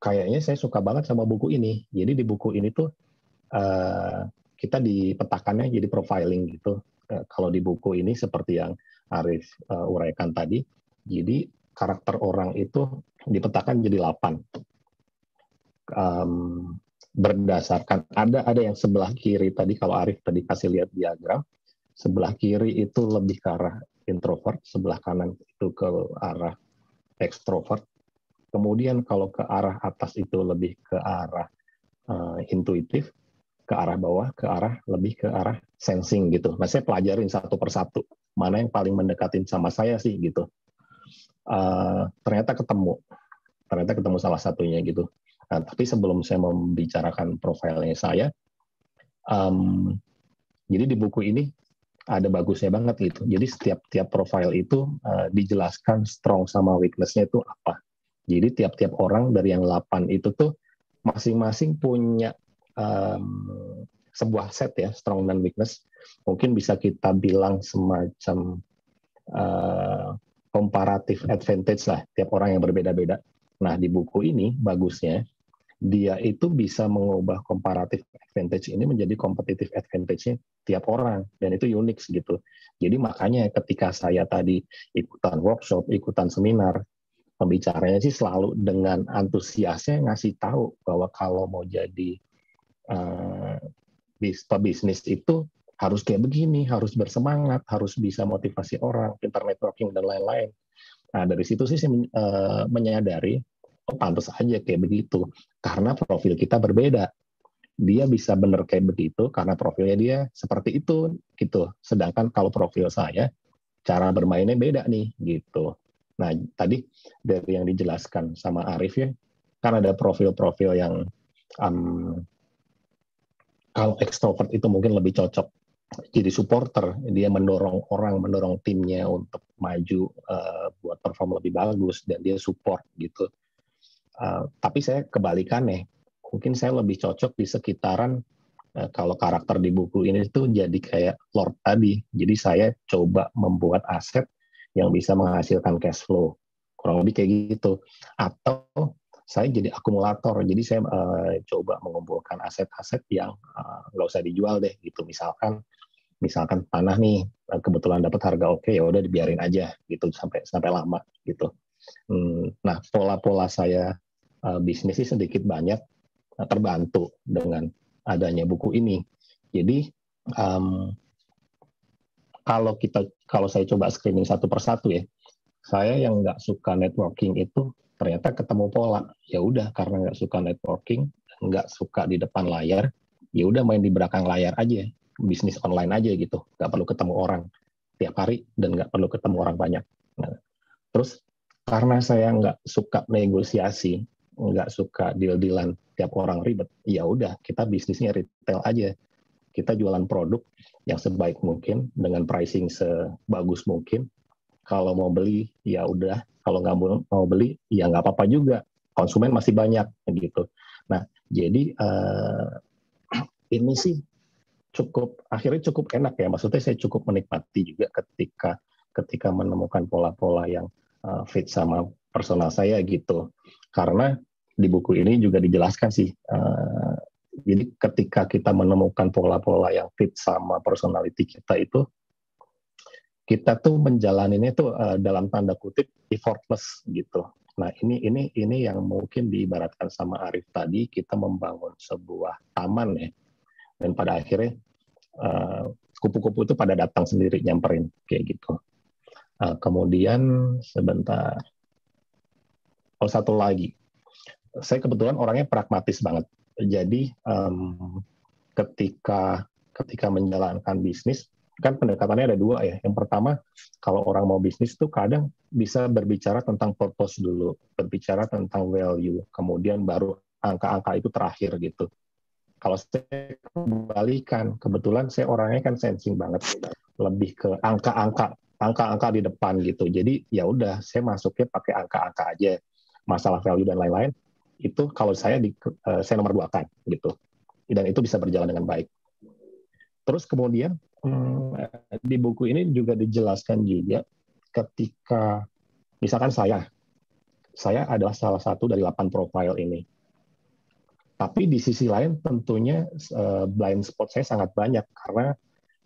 kayaknya saya suka banget sama buku ini. Jadi di buku ini tuh kita eh, kita dipetakannya jadi profiling gitu. Eh, kalau di buku ini seperti yang Arif eh, uraikan tadi, jadi karakter orang itu dipetakan jadi 8. Um, berdasarkan ada ada yang sebelah kiri tadi kalau Arif tadi kasih lihat diagram sebelah kiri itu lebih ke arah introvert sebelah kanan itu ke arah ekstrovert kemudian kalau ke arah atas itu lebih ke arah uh, intuitif ke arah bawah ke arah lebih ke arah sensing gitu nah saya pelajarin satu persatu mana yang paling mendekatin sama saya sih gitu uh, ternyata ketemu ternyata ketemu salah satunya gitu Nah, tapi sebelum saya membicarakan profilnya saya, um, jadi di buku ini ada bagusnya banget gitu. Jadi setiap tiap profil itu uh, dijelaskan strong sama weakness-nya itu apa. Jadi tiap-tiap orang dari yang 8 itu tuh masing-masing punya um, sebuah set ya strong dan weakness. Mungkin bisa kita bilang semacam uh, comparative advantage lah tiap orang yang berbeda-beda. Nah di buku ini bagusnya dia itu bisa mengubah komparatif advantage ini menjadi kompetitif advantage-nya tiap orang dan itu unik gitu. Jadi makanya ketika saya tadi ikutan workshop, ikutan seminar, pembicaranya sih selalu dengan antusiasnya ngasih tahu bahwa kalau mau jadi uh, pebisnis itu harus kayak begini, harus bersemangat, harus bisa motivasi orang, internet networking dan lain-lain. Nah dari situ sih saya eh, menyadari oh pantas aja kayak begitu karena profil kita berbeda dia bisa benar kayak begitu karena profilnya dia seperti itu gitu sedangkan kalau profil saya cara bermainnya beda nih gitu nah tadi dari yang dijelaskan sama Arif ya karena ada profil-profil yang um, kalau extrovert itu mungkin lebih cocok jadi supporter dia mendorong orang mendorong timnya untuk maju uh, buat perform lebih bagus dan dia support gitu Eh, tapi saya kebalikannya, mungkin saya lebih cocok di sekitaran uh, kalau karakter di buku ini itu jadi kayak Lord tadi. Jadi saya coba membuat aset yang bisa menghasilkan cash flow, kurang lebih kayak gitu. Atau saya jadi akumulator, jadi saya uh, coba mengumpulkan aset-aset yang nggak uh, usah dijual deh, gitu. Misalkan misalkan tanah nih kebetulan dapat harga oke okay, ya udah dibiarin aja gitu sampai sampai lama gitu. Hmm, nah pola-pola saya uh, bisnis sih sedikit banyak uh, terbantu dengan adanya buku ini. Jadi um, kalau kita kalau saya coba screening satu persatu ya, saya yang nggak suka networking itu ternyata ketemu pola. Ya udah karena nggak suka networking, nggak suka di depan layar, ya udah main di belakang layar aja, bisnis online aja gitu, nggak perlu ketemu orang tiap hari dan nggak perlu ketemu orang banyak. Nah, terus karena saya nggak suka negosiasi, nggak suka deal-dealan tiap orang ribet, ya udah kita bisnisnya retail aja. Kita jualan produk yang sebaik mungkin dengan pricing sebagus mungkin. Kalau mau beli ya udah, kalau nggak mau beli ya nggak apa-apa juga. Konsumen masih banyak gitu. Nah jadi uh, ini sih cukup akhirnya cukup enak ya. Maksudnya saya cukup menikmati juga ketika ketika menemukan pola-pola yang uh, fit sama personal saya gitu. Karena di buku ini juga dijelaskan sih. Uh, jadi ketika kita menemukan pola-pola yang fit sama personality kita itu, kita tuh menjalaninnya itu uh, eh, dalam tanda kutip effortless gitu. Nah ini ini ini yang mungkin diibaratkan sama Arif tadi kita membangun sebuah taman ya, dan pada akhirnya kupu eh, kupu-kupu itu pada datang sendiri nyamperin kayak gitu. Uh, kemudian sebentar, oh satu lagi saya kebetulan orangnya pragmatis banget. Jadi um, ketika ketika menjalankan bisnis kan pendekatannya ada dua ya. Yang pertama kalau orang mau bisnis tuh kadang bisa berbicara tentang purpose dulu, berbicara tentang value, kemudian baru angka-angka itu terakhir gitu. Kalau saya kembalikan, kebetulan saya orangnya kan sensing banget, lebih ke angka-angka, angka-angka di depan gitu. Jadi ya udah, saya masuknya pakai angka-angka aja, masalah value dan lain-lain itu kalau saya di, eh, saya nomor dua kan gitu dan itu bisa berjalan dengan baik terus kemudian hmm, di buku ini juga dijelaskan juga ketika misalkan saya saya adalah salah satu dari 8 profile ini. Tapi di sisi lain tentunya eh, blind spot saya sangat banyak karena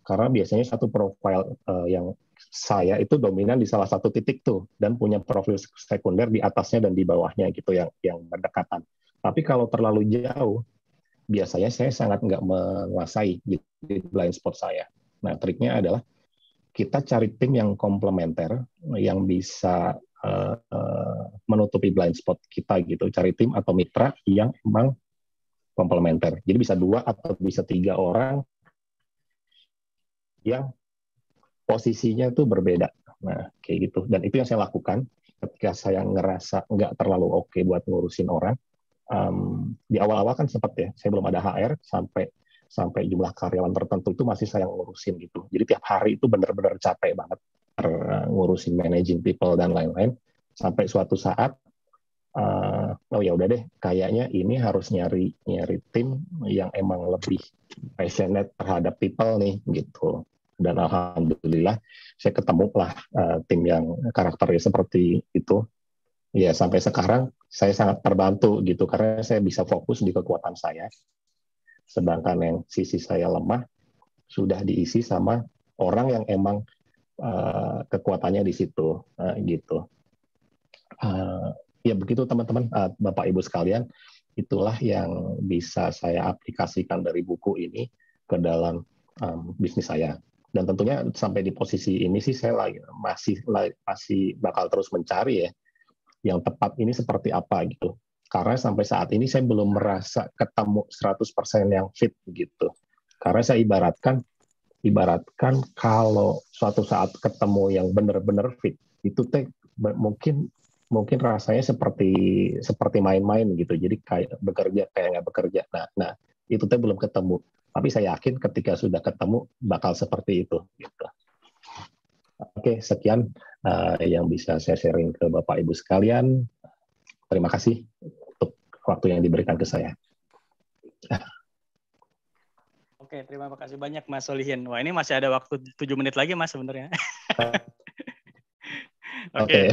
karena biasanya satu profile eh, yang saya itu dominan di salah satu titik tuh dan punya profil sekunder di atasnya dan di bawahnya gitu yang yang berdekatan. Tapi kalau terlalu jauh, biasanya saya sangat nggak menguasai di blind spot saya. Nah triknya adalah kita cari tim yang komplementer yang bisa uh, uh, menutupi blind spot kita gitu. Cari tim atau mitra yang emang komplementer. Jadi bisa dua atau bisa tiga orang yang posisinya tuh berbeda. Nah, kayak gitu. Dan itu yang saya lakukan ketika saya ngerasa nggak terlalu oke okay buat ngurusin orang. Um, di awal-awal kan sempat ya, saya belum ada HR sampai sampai jumlah karyawan tertentu itu masih saya ngurusin gitu. Jadi tiap hari itu benar-benar capek banget eh, ngurusin managing people dan lain-lain. Sampai suatu saat uh, oh ya udah deh kayaknya ini harus nyari nyari tim yang emang lebih passionate terhadap people nih gitu dan alhamdulillah saya lah uh, eh, tim yang karakternya seperti itu ya sampai sekarang saya sangat terbantu gitu karena saya bisa fokus di kekuatan saya sedangkan yang sisi saya lemah sudah diisi sama orang yang emang uh, kekuatannya di situ uh, gitu uh, ya begitu teman-teman uh, bapak ibu sekalian itulah yang bisa saya aplikasikan dari buku ini ke dalam um, bisnis saya dan tentunya sampai di posisi ini sih saya lagi, masih masih bakal terus mencari ya yang tepat ini seperti apa gitu. Karena sampai saat ini saya belum merasa ketemu 100% yang fit gitu. Karena saya ibaratkan ibaratkan kalau suatu saat ketemu yang benar-benar fit itu teh mungkin mungkin rasanya seperti seperti main-main gitu. Jadi kayak bekerja kayak nggak bekerja. Nah, nah itu teh belum ketemu. Tapi saya yakin ketika sudah ketemu bakal seperti itu. Gitu. Oke, sekian uh, yang bisa saya sharing ke Bapak Ibu sekalian. Terima kasih untuk waktu yang diberikan ke saya. Oke, terima kasih banyak Mas Solihin. Wah, ini masih ada waktu 7 menit lagi Mas sebenarnya. Oke.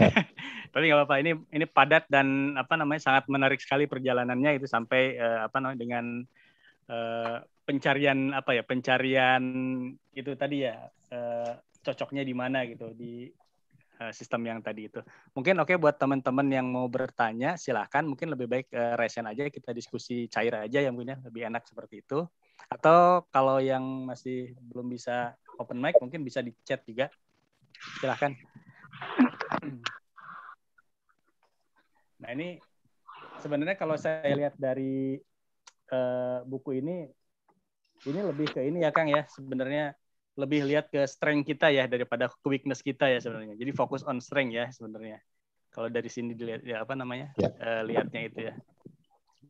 Tapi nggak apa-apa. Ini ini padat dan apa namanya sangat menarik sekali perjalanannya itu sampai uh, apa namanya dengan Eh, pencarian apa ya pencarian itu tadi ya uh, cocoknya di mana gitu di uh, sistem yang tadi itu mungkin oke okay, buat teman-teman yang mau bertanya silahkan mungkin lebih baik uh, resen aja kita diskusi cair aja yang punya ya. lebih enak seperti itu atau kalau yang masih belum bisa open mic mungkin bisa di chat juga silahkan nah ini sebenarnya kalau saya lihat dari uh, buku ini ini lebih ke ini ya Kang ya sebenarnya lebih lihat ke strength kita ya daripada ke weakness kita ya sebenarnya. Jadi fokus on strength ya sebenarnya. Kalau dari sini dilihat ya apa namanya ya. Uh, lihatnya itu ya.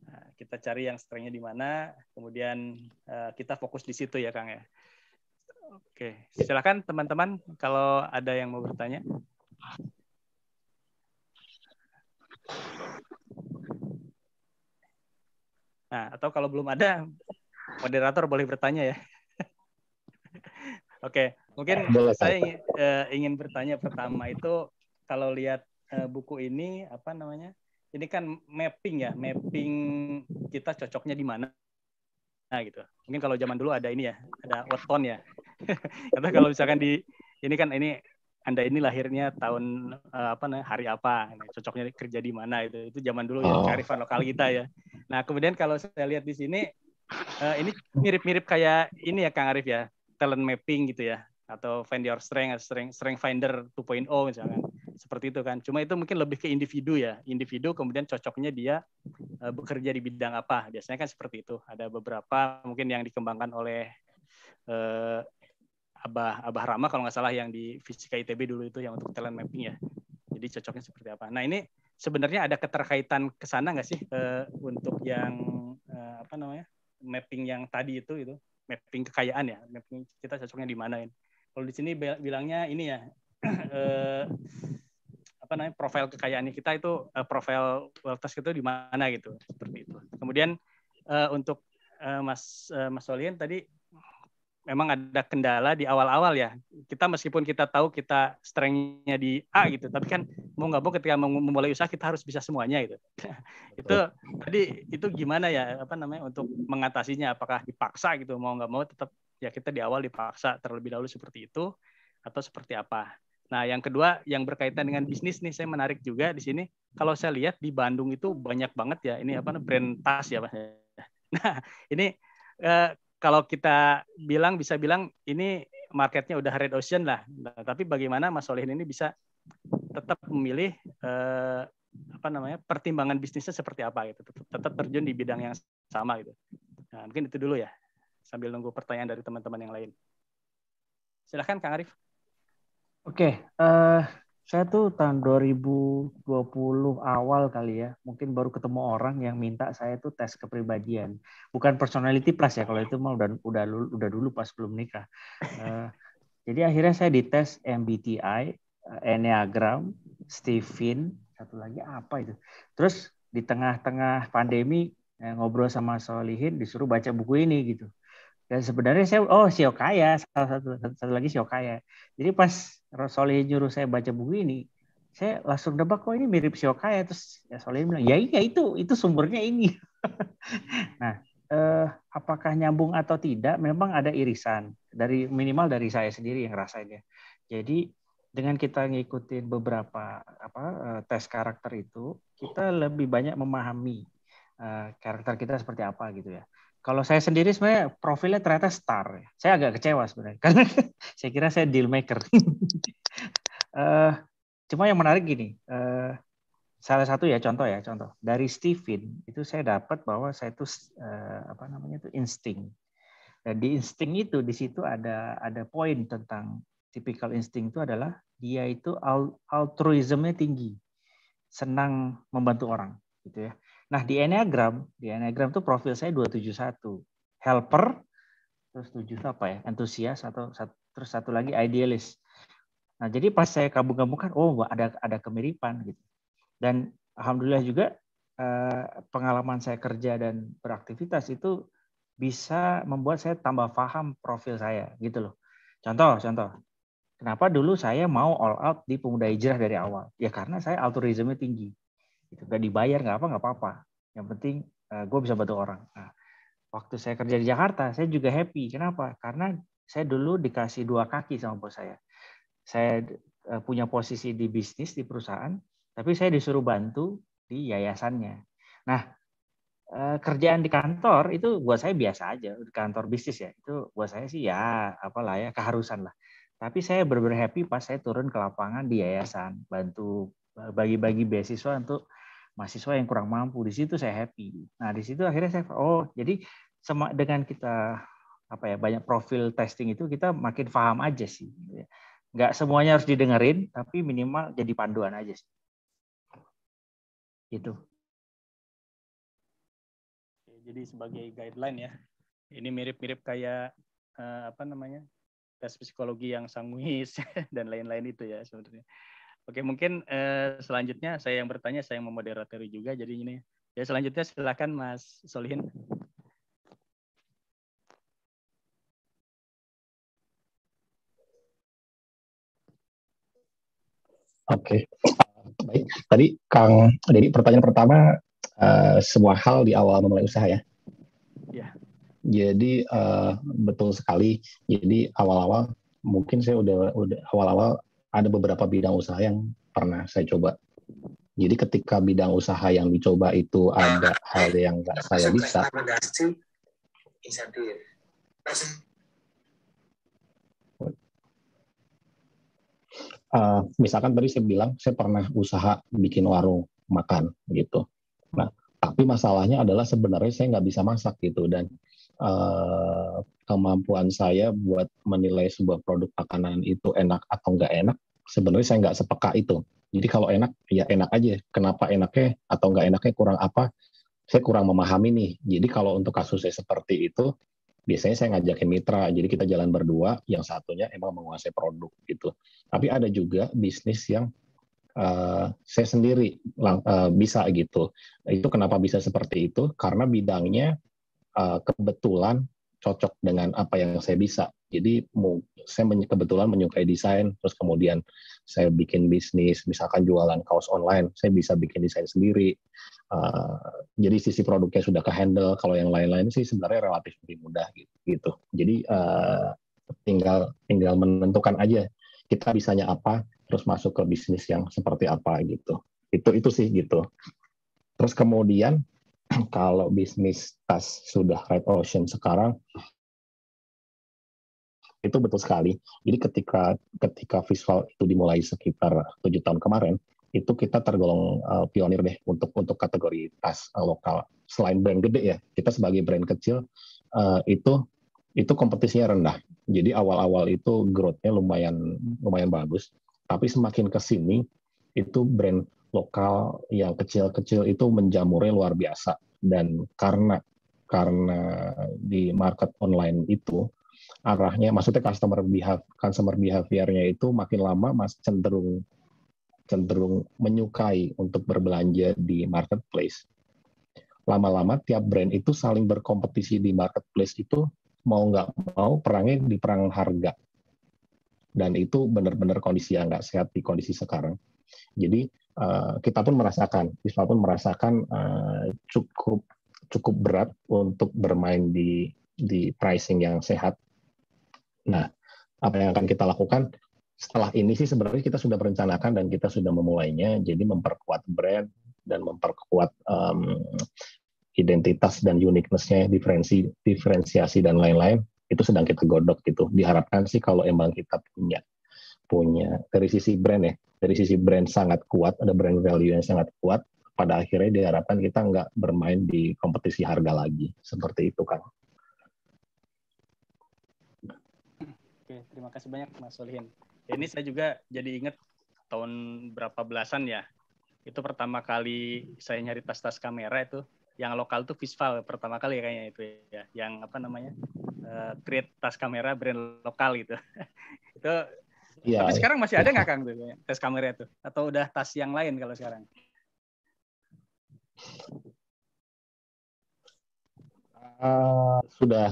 Nah, kita cari yang strengthnya di mana, kemudian uh, kita fokus di situ ya Kang ya. Oke, ya. silakan teman-teman kalau ada yang mau bertanya. Nah, atau kalau belum ada, moderator boleh bertanya ya. Oke, okay. mungkin boleh, saya ingin, uh, ingin bertanya pertama itu kalau lihat uh, buku ini apa namanya? Ini kan mapping ya, mapping kita cocoknya di mana? Nah, gitu. Mungkin kalau zaman dulu ada ini ya, ada weton ya. Atau kalau misalkan di ini kan ini anda ini lahirnya tahun eh, apa nah, hari apa, cocoknya kerja di mana itu. Itu zaman dulu ya, oh. ya kearifan lokal kita ya. Nah, kemudian kalau saya lihat di sini eh, ini mirip-mirip kayak ini ya Kang Arif ya, talent mapping gitu ya atau find your strength, strength, strength finder 2.0 misalnya Seperti itu kan. Cuma itu mungkin lebih ke individu ya. Individu kemudian cocoknya dia eh, bekerja di bidang apa. Biasanya kan seperti itu. Ada beberapa mungkin yang dikembangkan oleh uh, Abah Abah Rama kalau nggak salah yang di Fisika ITB dulu itu yang untuk talent mapping ya. Jadi cocoknya seperti apa. Nah, ini sebenarnya ada keterkaitan ke sana nggak sih uh, untuk yang uh, apa namanya mapping yang tadi itu itu mapping kekayaan ya mapping kita cocoknya di mana kalau di sini bilangnya ini ya uh, apa namanya profil kekayaannya kita itu uh, profil wealthers itu di mana gitu seperti itu kemudian uh, untuk uh, mas uh, mas Solian tadi memang ada kendala di awal-awal ya. Kita meskipun kita tahu kita strength-nya di A gitu, tapi kan mau nggak mau ketika memulai usaha kita harus bisa semuanya gitu. itu tadi itu gimana ya apa namanya untuk mengatasinya? Apakah dipaksa gitu mau nggak mau tetap ya kita di awal dipaksa terlebih dahulu seperti itu atau seperti apa? Nah, yang kedua yang berkaitan dengan bisnis nih saya menarik juga di sini. Kalau saya lihat di Bandung itu banyak banget ya ini apa brand tas ya Pak. Ya. Nah, ini eh, kalau kita bilang bisa bilang ini marketnya udah red ocean lah. Nah, tapi bagaimana Mas Solihin ini bisa tetap memilih eh, apa namanya pertimbangan bisnisnya seperti apa gitu, tetap, tetap terjun di bidang yang sama gitu. Nah, mungkin itu dulu ya sambil nunggu pertanyaan dari teman-teman yang lain. Silahkan Kang Arif. Oke, okay, uh, eh, saya tuh tahun 2020 awal kali ya, mungkin baru ketemu orang yang minta saya tuh tes kepribadian. Bukan personality plus ya, kalau itu mah udah udah udah dulu pas belum nikah. Uh, jadi akhirnya saya dites MBTI, eh, Enneagram, Stephen, satu lagi apa itu. Terus di tengah-tengah pandemi eh, ngobrol sama Solihin disuruh baca buku ini gitu. Dan sebenarnya saya oh Siokaya, salah satu, satu, satu lagi Siokaya. Jadi pas Soleh nyuruh saya baca buku ini, saya langsung debak kok oh, ini mirip Shokaya terus ya Soleh bilang ya iya itu itu sumbernya ini nah eh, apakah nyambung atau tidak memang ada irisan dari minimal dari saya sendiri yang rasanya jadi dengan kita ngikutin beberapa apa eh, tes karakter itu kita lebih banyak memahami eh, karakter kita seperti apa gitu ya kalau saya sendiri sebenarnya profilnya ternyata star. Ya. Saya agak kecewa sebenarnya karena saya kira saya deal maker. uh, cuma yang menarik gini, uh, salah satu ya contoh ya contoh dari Steven itu saya dapat bahwa saya itu uh, eh, apa namanya itu insting. Dan nah, di insting itu di situ ada ada poin tentang typical insting itu adalah dia itu altruismnya tinggi, senang membantu orang gitu ya. Nah, di Enneagram, di Enneagram tuh profil saya 271. Helper, terus 7 apa ya? Antusias atau terus satu lagi idealis. Nah, jadi pas saya gabung-gabungkan, oh ada ada kemiripan gitu. Dan alhamdulillah juga eh, pengalaman saya kerja dan beraktivitas itu bisa membuat saya tambah paham profil saya gitu loh. Contoh, contoh. Kenapa dulu saya mau all out di pemuda hijrah dari awal? Ya karena saya altruisme tinggi. Gitu. gak dibayar nggak apa nggak apa-apa yang penting uh, eh, gue bisa bantu orang nah, waktu saya kerja di Jakarta saya juga happy kenapa karena saya dulu dikasih dua kaki sama bos saya saya uh, punya posisi di bisnis di perusahaan tapi saya disuruh bantu di yayasannya nah eh, kerjaan di kantor itu buat saya biasa aja di kantor bisnis ya itu buat saya sih ya apalah ya keharusan lah tapi saya benar-benar happy pas saya turun ke lapangan di yayasan bantu bagi-bagi beasiswa untuk mahasiswa yang kurang mampu. Di situ saya happy. Nah, di situ akhirnya saya oh, jadi sama dengan kita apa ya banyak profil testing itu kita makin paham aja sih. Nggak semuanya harus didengerin, tapi minimal jadi panduan aja sih. Gitu. Jadi sebagai guideline ya. Ini mirip-mirip kayak eh, apa namanya? tes psikologi yang sanguis dan lain-lain itu ya sebenarnya. Oke, mungkin eh, selanjutnya saya yang bertanya, saya yang memoderatori juga. Jadi ini ya. ya selanjutnya silakan Mas Solihin. Oke, baik. Tadi Kang jadi pertanyaan pertama uh, eh, semua hal di awal memulai usaha ya. Iya. Jadi uh, betul sekali. Jadi awal-awal mungkin saya udah udah awal-awal ada beberapa bidang usaha yang pernah saya coba. Jadi ketika bidang usaha yang dicoba itu ada hal yang nggak saya bisa. Uh, misalkan tadi saya bilang saya pernah usaha bikin warung makan gitu. Nah, tapi masalahnya adalah sebenarnya saya nggak bisa masak gitu dan uh, kemampuan saya buat menilai sebuah produk makanan itu enak atau nggak enak sebenarnya saya nggak sepeka itu. Jadi kalau enak ya enak aja. Kenapa enaknya atau nggak enaknya kurang apa? Saya kurang memahami nih. Jadi kalau untuk kasusnya seperti itu, biasanya saya ngajakin mitra. Jadi kita jalan berdua, yang satunya emang menguasai produk gitu. Tapi ada juga bisnis yang uh, saya sendiri uh, bisa gitu. Itu kenapa bisa seperti itu? Karena bidangnya uh, kebetulan cocok dengan apa yang saya bisa jadi saya kebetulan menyukai desain, terus kemudian saya bikin bisnis, misalkan jualan kaos online, saya bisa bikin desain sendiri. Uh, jadi sisi produknya sudah ke handle. Kalau yang lain-lain sih sebenarnya relatif lebih mudah gitu. gitu. Jadi uh, tinggal tinggal menentukan aja kita bisanya apa, terus masuk ke bisnis yang seperti apa gitu. Itu itu sih gitu. Terus kemudian kalau bisnis tas sudah red ocean sekarang, itu betul sekali. Jadi ketika ketika visual itu dimulai sekitar tujuh tahun kemarin, itu kita tergolong uh, pionir deh untuk untuk kategori tas uh, lokal. Selain brand gede ya, kita sebagai brand kecil uh, itu itu kompetisinya rendah. Jadi awal-awal itu growth-nya lumayan lumayan bagus. Tapi semakin ke sini itu brand lokal yang kecil-kecil itu menjamurnya luar biasa dan karena karena di market online itu arahnya maksudnya customer behavior customer behaviornya itu makin lama mas cenderung cenderung menyukai untuk berbelanja di marketplace. Lama-lama tiap brand itu saling berkompetisi di marketplace itu mau nggak mau perangnya di perang harga. Dan itu benar-benar kondisi yang nggak sehat di kondisi sekarang. Jadi eh, kita pun merasakan, Wisma pun merasakan eh, cukup cukup berat untuk bermain di di pricing yang sehat Nah, apa yang akan kita lakukan setelah ini sih sebenarnya kita sudah merencanakan dan kita sudah memulainya, jadi memperkuat brand dan memperkuat um, identitas dan uniqueness-nya, diferensi, diferensiasi dan lain-lain itu sedang kita godok gitu. Diharapkan sih kalau emang kita punya punya dari sisi brand ya, dari sisi brand sangat kuat, ada brand value yang sangat kuat. Pada akhirnya diharapkan kita nggak bermain di kompetisi harga lagi, seperti itu kan. Oke, terima kasih banyak Mas Solihin. Ya, ini saya juga jadi ingat tahun berapa belasan ya. Itu pertama kali saya nyari tas-tas kamera itu yang lokal tuh Visval pertama kali kayaknya itu ya yang apa namanya uh, create tas kamera brand lokal gitu itu ya, tapi sekarang masih ada iya. nggak kang tuh ya, tas kamera itu atau udah tas yang lain kalau sekarang Eh, sudah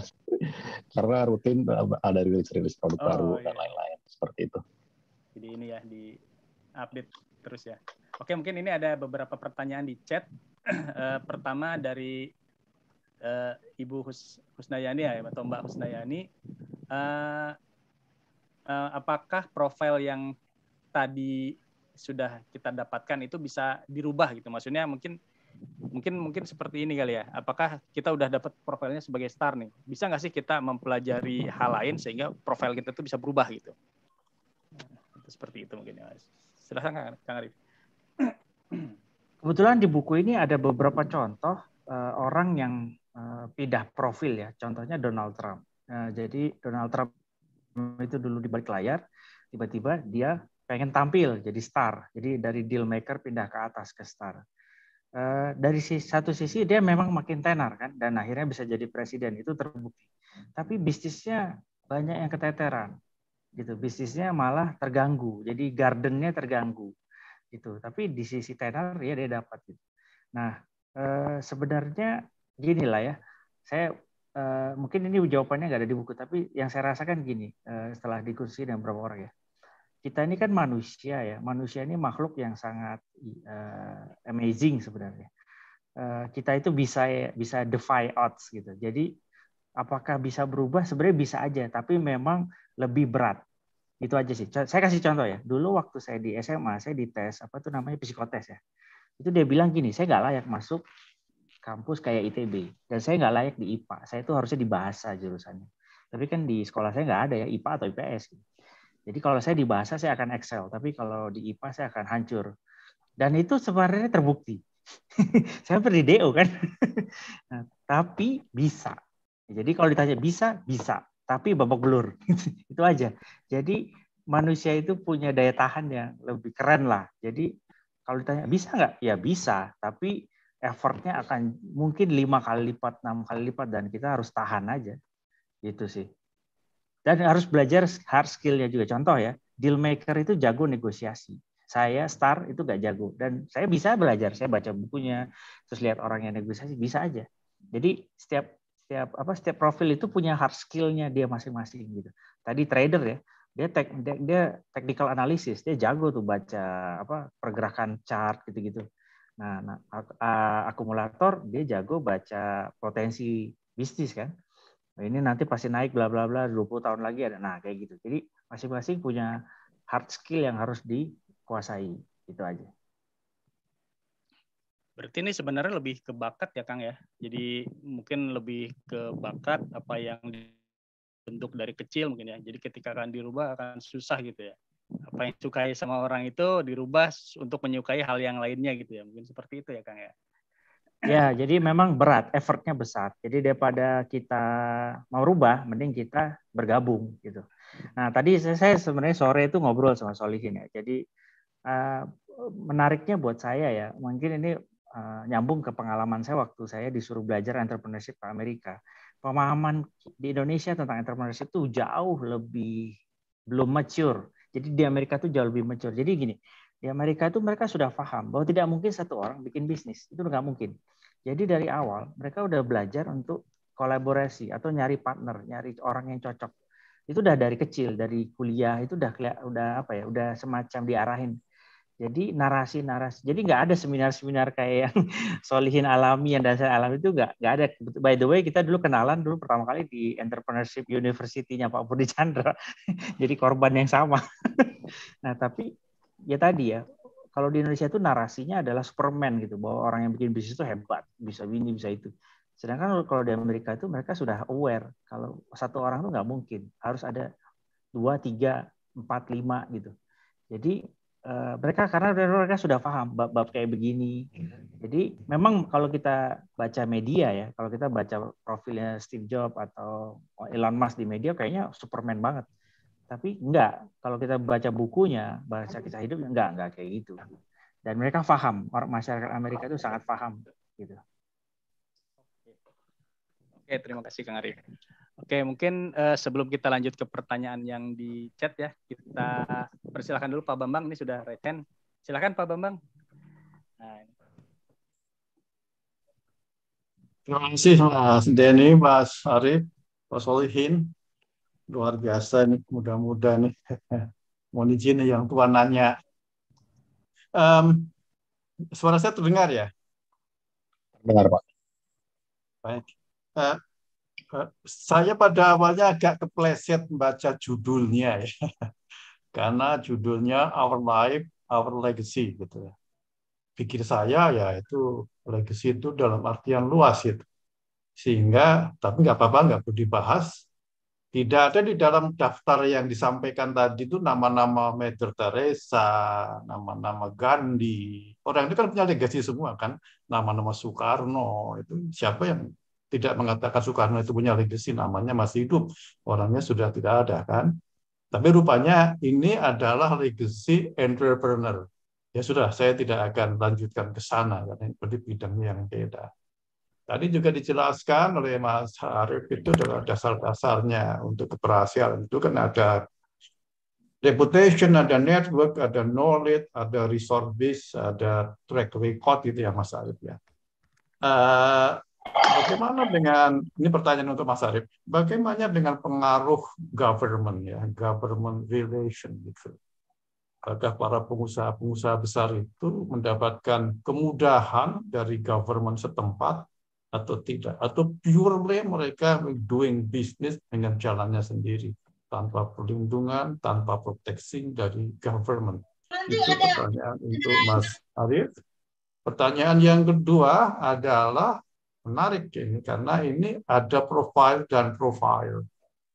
karena rutin ada rilis-rilis produk oh, baru iya. dan lain-lain seperti itu. Jadi ini ya di update terus ya. Oke mungkin ini ada beberapa pertanyaan di chat. Eh, pertama dari uh, Ibu Hus Husnayani ya atau Mbak Husnayani, uh, uh, apakah profil yang tadi sudah kita dapatkan itu bisa dirubah gitu? Maksudnya mungkin mungkin mungkin seperti ini kali ya. Apakah kita udah dapat profilnya sebagai star nih? Bisa nggak sih kita mempelajari hal lain sehingga profil kita itu bisa berubah gitu? Seperti itu mungkin ya, Mas. Silahkan Kang Arif. Kebetulan di buku ini ada beberapa contoh uh, orang yang uh, pindah profil ya. Contohnya Donald Trump. Uh, jadi Donald Trump itu dulu di balik layar, tiba-tiba dia pengen tampil jadi star. Jadi dari deal maker pindah ke atas ke star. Eh, dari satu sisi dia memang makin tenar kan dan akhirnya bisa jadi presiden itu terbukti. Tapi bisnisnya banyak yang keteteran gitu. Bisnisnya malah terganggu. Jadi gardennya terganggu gitu. Tapi di sisi tenar ya dia dapat gitu. Nah, eh, sebenarnya gini lah ya. Saya eh, mungkin ini jawabannya nggak ada di buku tapi yang saya rasakan gini setelah diskusi dan beberapa orang ya. Kita ini kan manusia ya. Manusia ini makhluk yang sangat uh, amazing sebenarnya. Uh, kita itu bisa bisa defy odds gitu. Jadi apakah bisa berubah? Sebenarnya bisa aja, tapi memang lebih berat. Itu aja sih. Saya kasih contoh ya. Dulu waktu saya di SMA, saya dites apa tuh namanya psikotes ya. Itu dia bilang gini, saya nggak layak masuk kampus kayak ITB dan saya nggak layak di IPA. Saya itu harusnya di bahasa jurusannya. Tapi kan di sekolah saya nggak ada ya IPA atau IPS. Jadi kalau saya di bahasa saya akan excel, tapi kalau di IPA saya akan hancur. Dan itu sebenarnya terbukti. saya pernah DO kan. nah, tapi bisa. Jadi kalau ditanya bisa, bisa. Tapi babak belur. itu aja. Jadi manusia itu punya daya tahan yang lebih keren lah. Jadi kalau ditanya bisa nggak? Ya bisa. Tapi effortnya akan mungkin lima kali lipat, enam kali lipat. Dan kita harus tahan aja. Gitu sih. Dan harus belajar hard skillnya juga. Contoh ya, deal maker itu jago negosiasi. Saya star itu gak jago dan saya bisa belajar, saya baca bukunya, terus lihat orang yang negosiasi bisa aja. Jadi setiap setiap apa setiap profil itu punya hard skillnya dia masing-masing gitu. Tadi trader ya, dia tek, dia, dia technical analysis, dia jago tuh baca apa pergerakan chart gitu-gitu. Nah, nah akumulator dia jago baca potensi bisnis kan. Nah, ini nanti pasti naik bla bla bla 20 tahun lagi ada. Nah, kayak gitu. Jadi masing-masing punya hard skill yang harus di kuasai itu aja. Berarti ini sebenarnya lebih ke bakat ya Kang ya. Jadi mungkin lebih ke bakat apa yang bentuk dari kecil mungkin ya. Jadi ketika akan dirubah akan susah gitu ya. Apa yang sukai sama orang itu dirubah untuk menyukai hal yang lainnya gitu ya. Mungkin seperti itu ya Kang ya. Ya, jadi memang berat, effortnya besar. Jadi daripada kita mau rubah, mending kita bergabung gitu. Nah, tadi saya, sebenarnya sore itu ngobrol sama Solihin ya. Jadi Eh, menariknya buat saya ya, mungkin ini eh, nyambung ke pengalaman saya waktu saya disuruh belajar entrepreneurship ke Amerika. Pemahaman di Indonesia tentang entrepreneurship itu jauh lebih belum mature. Jadi di Amerika itu jauh lebih mature. Jadi gini, di Amerika itu mereka sudah paham bahwa tidak mungkin satu orang bikin bisnis. Itu nggak mungkin. Jadi dari awal mereka udah belajar untuk kolaborasi atau nyari partner, nyari orang yang cocok. Itu udah dari kecil, dari kuliah itu udah udah apa ya, udah semacam diarahin jadi narasi-narasi. Jadi nggak ada seminar-seminar kayak yang solihin alami yang dasar alam itu nggak nggak ada. By the way kita dulu kenalan dulu pertama kali di Entrepreneurship University-nya Pak Budi Chandra. Jadi korban yang sama. nah tapi ya tadi ya kalau di Indonesia itu narasinya adalah Superman gitu bahwa orang yang bikin bisnis itu hebat bisa ini bisa itu. Sedangkan kalau di Amerika itu mereka sudah aware kalau satu orang itu nggak mungkin harus ada dua tiga empat lima gitu. Jadi Eh, mereka karena mereka sudah paham bab-bab kayak begini. Iya. Jadi memang kalau kita baca media ya, kalau kita baca profilnya Steve Jobs atau Elon Musk di media kayaknya Superman banget. Tapi enggak, kalau kita baca bukunya, baca kisah hidup enggak, enggak kayak gitu. Dan mereka paham, masyarakat Amerika itu sangat paham gitu. Oke, terima kasih Kang Arif. Oke, mungkin uh, sebelum kita lanjut ke pertanyaan yang di chat ya, kita persilahkan dulu Pak Bambang. Ini sudah raise hand. Silakan Pak Bambang. Nah, ini. Terima kasih Mas Denny, Mas Arif, Mas Solihin. Luar biasa ini, mudah mudahan nih. Mohon izin yang tuan nanya. Um, suara saya terdengar ya? Terdengar Pak. Baik. Uh, saya pada awalnya agak kepleset membaca judulnya ya. Karena judulnya Our Life, Our Legacy gitu ya. Pikir saya ya itu legacy itu dalam artian luas itu. Sehingga tapi nggak apa-apa nggak perlu dibahas. Tidak ada di dalam daftar yang disampaikan tadi itu nama-nama Mother Teresa, nama-nama Gandhi. Orang itu kan punya legasi semua kan, nama-nama Soekarno itu siapa yang tidak mengatakan Soekarno itu punya legacy, namanya masih hidup, orangnya sudah tidak ada kan. Tapi rupanya ini adalah legacy entrepreneur. Ya sudah, saya tidak akan lanjutkan ke sana karena ini bidangnya yang beda. Tadi juga dijelaskan oleh Mas Harif itu adalah dasar-dasarnya untuk keberhasilan itu kan ada reputation, ada network, ada knowledge, ada resource base, ada track record itu ya Mas Harif ya. Uh, Bagaimana dengan ini pertanyaan untuk Mas Arief? Bagaimana dengan pengaruh government ya, government relation gitu? Apakah para pengusaha-pengusaha besar itu mendapatkan kemudahan dari government setempat atau tidak? Atau purely mereka doing business dengan jalannya sendiri tanpa perlindungan, tanpa proteksi dari government? itu pertanyaan untuk Mas Arief. Pertanyaan yang kedua adalah menarik ini karena ini ada profil dan profile.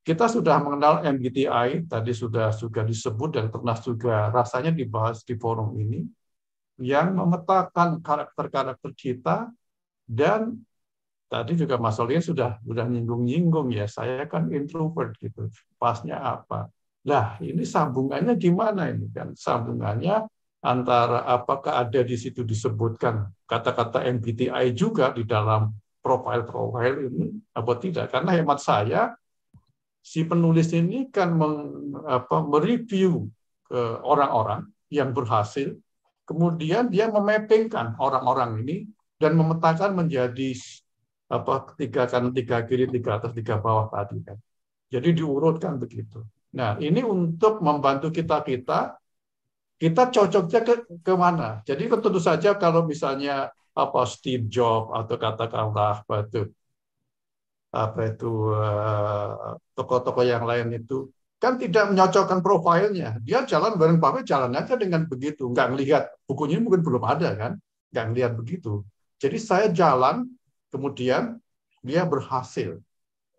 Kita sudah mengenal MBTI tadi sudah juga disebut dan pernah juga rasanya dibahas di forum ini yang memetakan karakter-karakter kita dan tadi juga Mas Olin sudah sudah nyinggung-nyinggung ya saya kan introvert gitu pasnya apa nah ini sambungannya gimana ini kan sambungannya antara apakah ada di situ disebutkan kata-kata MBTI juga di dalam profil profile ini apa tidak? Karena hemat saya si penulis ini kan meng, apa, mereview ke orang-orang yang berhasil, kemudian dia memappingkan orang-orang ini dan memetakan menjadi apa tiga kanan tiga kiri tiga atas tiga bawah tadi kan jadi diurutkan begitu nah ini untuk membantu kita kita kita cocoknya ke mana jadi tentu saja kalau misalnya apa Steve Jobs atau katakanlah apa itu apa itu toko eh, tokoh yang lain itu kan tidak menyocokkan profilnya. Dia jalan bareng Pawe jalan aja dengan begitu. Nggak ngelihat bukunya mungkin belum ada kan, nggak ngelihat begitu. Jadi saya jalan, kemudian dia berhasil.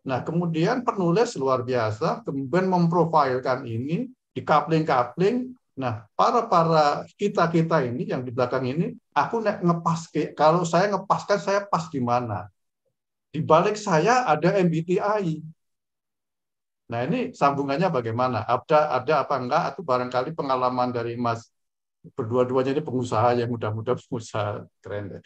Nah kemudian penulis luar biasa, kemudian memprofilkan ini, di dikapling-kapling, Nah, para-para kita-kita ini yang di belakang ini, aku ngepas, kalau saya ngepaskan, saya pas di mana? Di balik saya ada MBTI. Nah, ini sambungannya bagaimana? Ada ada apa enggak? Atau barangkali pengalaman dari Mas berdua-duanya ini pengusaha yang mudah-mudah pengusaha keren.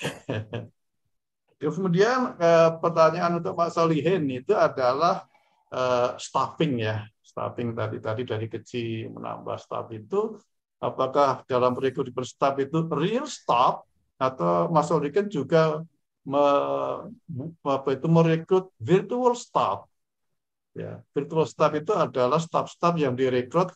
Kemudian eh, pertanyaan untuk Pak Solihin itu adalah eh, staffing ya staffing tadi tadi dari kecil menambah staff itu apakah dalam rekrutmen staff itu real staff atau Mas Oriken juga me, apa itu merekrut virtual staff ya virtual staff itu adalah staff-staff yang direkrut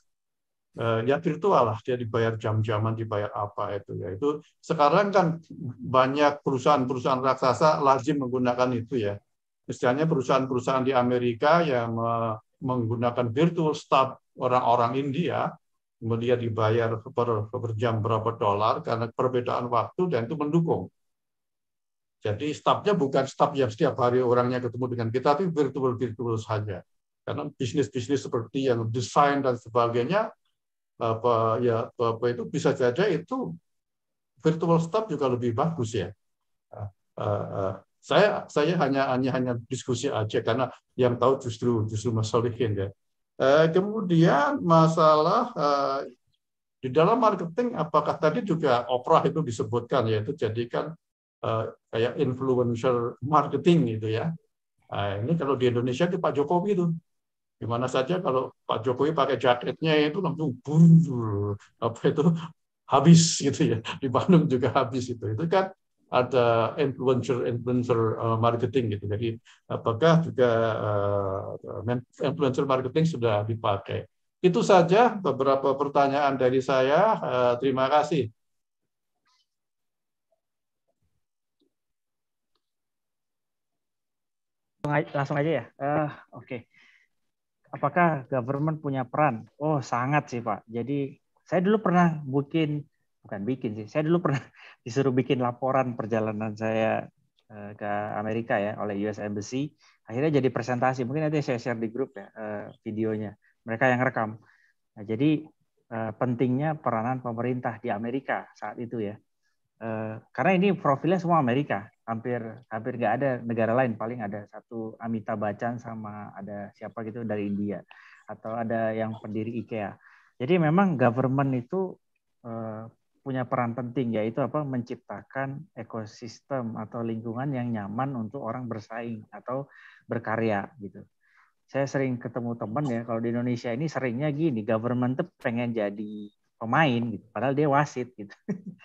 eh, ya virtual lah dia dibayar jam-jaman dibayar apa itu ya itu sekarang kan banyak perusahaan-perusahaan raksasa lazim menggunakan itu ya misalnya perusahaan-perusahaan di Amerika yang eh, menggunakan virtual staff orang-orang India, kemudian dibayar per, per jam berapa dolar karena perbedaan waktu dan itu mendukung. Jadi stafnya bukan staf yang setiap hari orangnya ketemu dengan kita, tapi virtual-virtual saja. Karena bisnis-bisnis seperti yang desain dan sebagainya, apa ya apa itu bisa jadi itu virtual staff juga lebih bagus ya. Ah, ah, ah saya saya hanya hanya hanya diskusi aja karena yang tahu justru justru Mas Solihin ya. Eh, kemudian masalah eh, di dalam marketing apakah tadi juga Oprah itu disebutkan yaitu jadikan eh, kayak influencer marketing gitu ya. eh, ini kalau di Indonesia itu Pak Jokowi itu gimana saja kalau Pak Jokowi pakai jaketnya itu langsung bunuh apa itu habis gitu ya di Bandung juga habis itu itu kan ada influencer influencer eh, marketing gitu. Jadi apakah juga eh, influencer marketing sudah dipakai? Itu saja beberapa pertanyaan dari saya. Eh, terima kasih. Langsung aja ya. Uh, Oke. Okay. Apakah government punya peran? Oh, sangat sih Pak. Jadi saya dulu pernah bikin bukan bikin sih. Saya dulu pernah disuruh bikin laporan perjalanan saya eh, ke Amerika ya oleh US Embassy. Akhirnya jadi presentasi. Mungkin nanti saya share di grup ya eh, videonya. Mereka yang rekam. Nah, jadi eh, pentingnya peranan pemerintah di Amerika saat itu ya. Karena ini profilnya semua Amerika, hampir hampir nggak ada negara lain, paling ada satu Amita Bacan sama ada siapa gitu dari India atau ada yang pendiri IKEA. Jadi memang government itu punya peran penting yaitu apa menciptakan ekosistem atau lingkungan yang nyaman untuk orang bersaing atau berkarya gitu. Saya sering ketemu teman ya kalau di Indonesia ini seringnya gini government tuh pengen jadi pemain gitu padahal dia wasit gitu.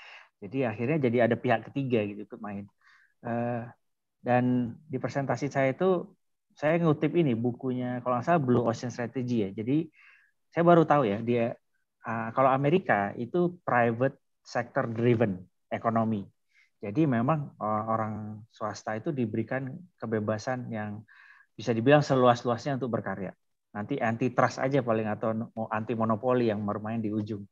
jadi akhirnya jadi ada pihak ketiga gitu ikut main. Eh, dan di presentasi saya itu saya ngutip ini bukunya kalau nggak salah Blue Ocean Strategy ya. Jadi saya baru tahu ya dia ah, kalau Amerika itu private sektor driven ekonomi. Jadi memang eh, orang swasta itu diberikan kebebasan yang bisa dibilang seluas-luasnya untuk berkarya. Nanti anti trust aja paling atau anti monopoli yang bermain di ujung.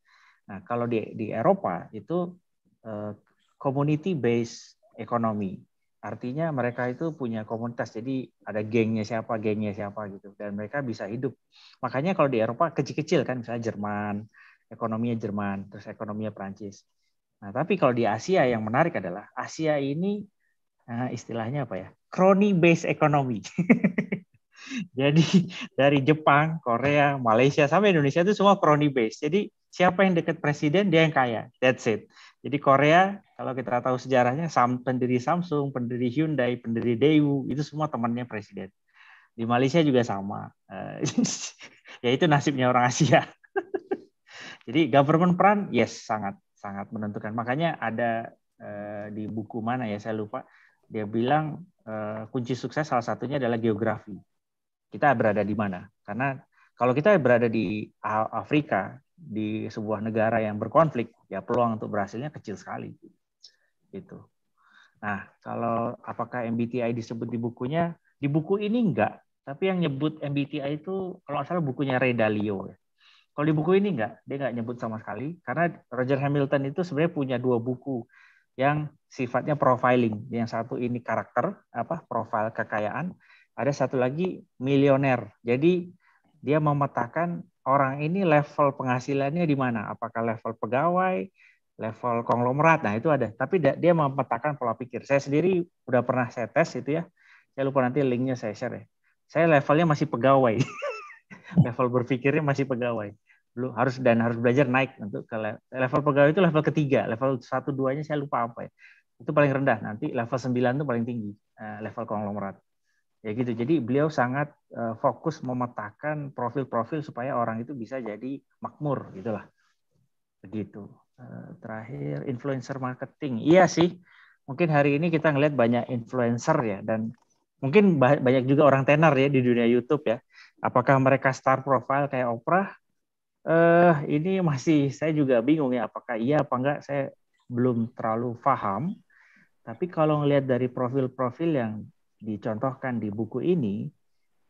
Nah, kalau di di Eropa itu eh, community based ekonomi. Artinya mereka itu punya komunitas, jadi ada gengnya siapa, gengnya siapa gitu, dan mereka bisa hidup. Makanya kalau di Eropa kecil-kecil kan, misalnya Jerman, ekonominya Jerman, terus ekonominya Prancis. Nah, tapi kalau di Asia yang menarik adalah Asia ini eh, istilahnya apa ya? crony based economy. Jadi dari Jepang, Korea, Malaysia sampai Indonesia itu semua crony based. Jadi siapa yang dekat presiden dia yang kaya. That's it. Jadi Korea kalau kita tahu sejarahnya pendiri Samsung, pendiri Hyundai, pendiri Daewoo itu semua temannya presiden. Di Malaysia juga sama. Eh, ya itu nasibnya orang Asia. Jadi government peran yes sangat sangat menentukan. Makanya ada eh, di buku mana ya saya lupa dia bilang eh, kunci sukses salah satunya adalah geografi. Kita berada di mana? Karena kalau kita berada di Afrika di sebuah negara yang berkonflik, ya peluang untuk berhasilnya kecil sekali. Itu. Nah, kalau apakah MBTI disebut di bukunya? Di buku ini enggak, tapi yang nyebut MBTI itu kalau asal bukunya Ray Dalio ya. Kalau di buku ini enggak, dia enggak nyebut sama sekali karena Roger Hamilton itu sebenarnya punya dua buku yang sifatnya profiling. Yang satu ini karakter, apa profil kekayaan, ada satu lagi milioner. Jadi dia memetakan orang ini level penghasilannya di mana? Apakah level pegawai, level konglomerat? Nah, itu ada. Tapi dia memetakan pola pikir. Saya sendiri udah pernah saya tes itu ya. Saya lupa nanti linknya saya share ya. Saya levelnya masih pegawai. level berpikirnya masih pegawai belum harus dan harus belajar naik untuk ke level pegawai itu level ketiga level satu duanya saya lupa apa ya itu paling rendah nanti level sembilan itu paling tinggi eh, level konglomerat ya gitu jadi beliau sangat eh, fokus memetakan profil-profil supaya orang itu bisa jadi makmur gitulah begitu eh, terakhir influencer marketing iya sih mungkin hari ini kita ngelihat banyak influencer ya dan mungkin banyak juga orang tenar ya di dunia YouTube ya. Apakah mereka star profile kayak Oprah? Eh, ini masih saya juga bingung ya apakah iya apa enggak saya belum terlalu paham. Tapi kalau ngelihat dari profil-profil yang dicontohkan di buku ini,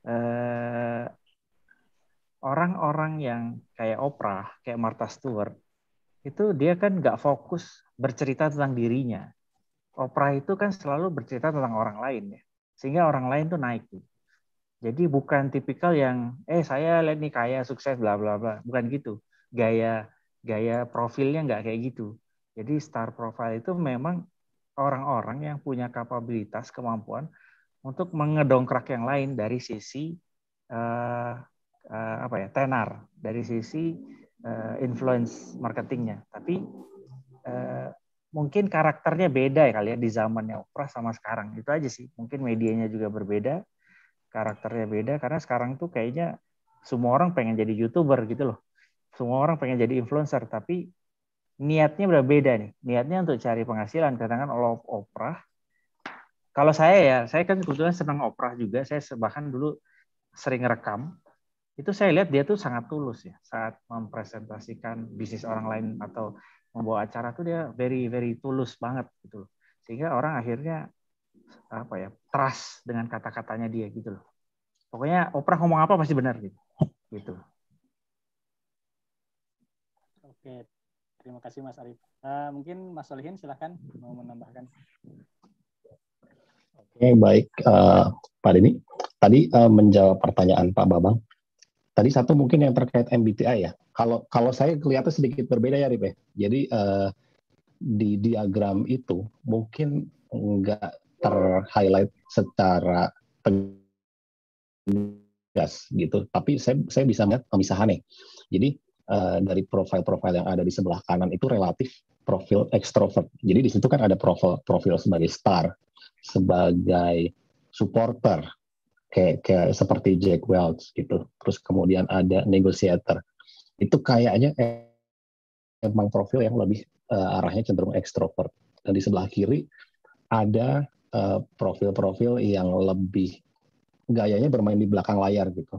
eh, orang-orang yang kayak Oprah, kayak Martha Stewart, itu dia kan nggak fokus bercerita tentang dirinya. Oprah itu kan selalu bercerita tentang orang lain ya sehingga orang lain tuh naik gitu. Jadi bukan tipikal yang eh saya lihat nih kaya sukses bla bla bla, bukan gitu. Gaya gaya profilnya nggak kayak gitu. Jadi star profile itu memang orang-orang yang punya kapabilitas kemampuan untuk mengedongkrak yang lain dari sisi uh, uh, apa ya tenar, dari sisi uh, influence marketingnya. Tapi uh, mungkin karakternya beda ya kali ya di zamannya Oprah sama sekarang itu aja sih mungkin medianya juga berbeda karakternya beda karena sekarang tuh kayaknya semua orang pengen jadi youtuber gitu loh semua orang pengen jadi influencer tapi niatnya berbeda nih niatnya untuk cari penghasilan katakan oleh Oprah kalau saya ya saya kan kebetulan senang Oprah juga saya bahkan dulu sering rekam itu saya lihat dia tuh sangat tulus ya saat mempresentasikan bisnis orang lain atau membawa acara tuh dia very very tulus banget gitu loh. Sehingga orang akhirnya apa ya trust dengan kata-katanya dia gitu loh. Pokoknya Oprah ngomong apa pasti benar gitu. Gitu. Oke, terima kasih Mas Arif. Uh, mungkin Mas Solihin silahkan mau menambahkan. Oke, baik uh, Pak Dini. Tadi uh, menjawab pertanyaan Pak Babang. Tadi satu mungkin yang terkait MBTI ya. Kalau kalau saya kelihatan sedikit berbeda ya, Rip. Ya. Jadi uh, di diagram itu mungkin nggak terhighlight secara tegas gitu. Tapi saya saya bisa melihat pemisahan ya. Jadi uh, dari profil-profil yang ada di sebelah kanan itu relatif profil ekstrovert. Jadi di situ kan ada profil profil sebagai star, sebagai supporter, kayak kayak seperti Jack Welch gitu. Terus kemudian ada negotiator. Itu kayaknya emang profil yang lebih uh, arahnya cenderung ekstrovert. Dan di sebelah kiri ada profil eh, profil-profil yang lebih gayanya bermain di belakang layar gitu.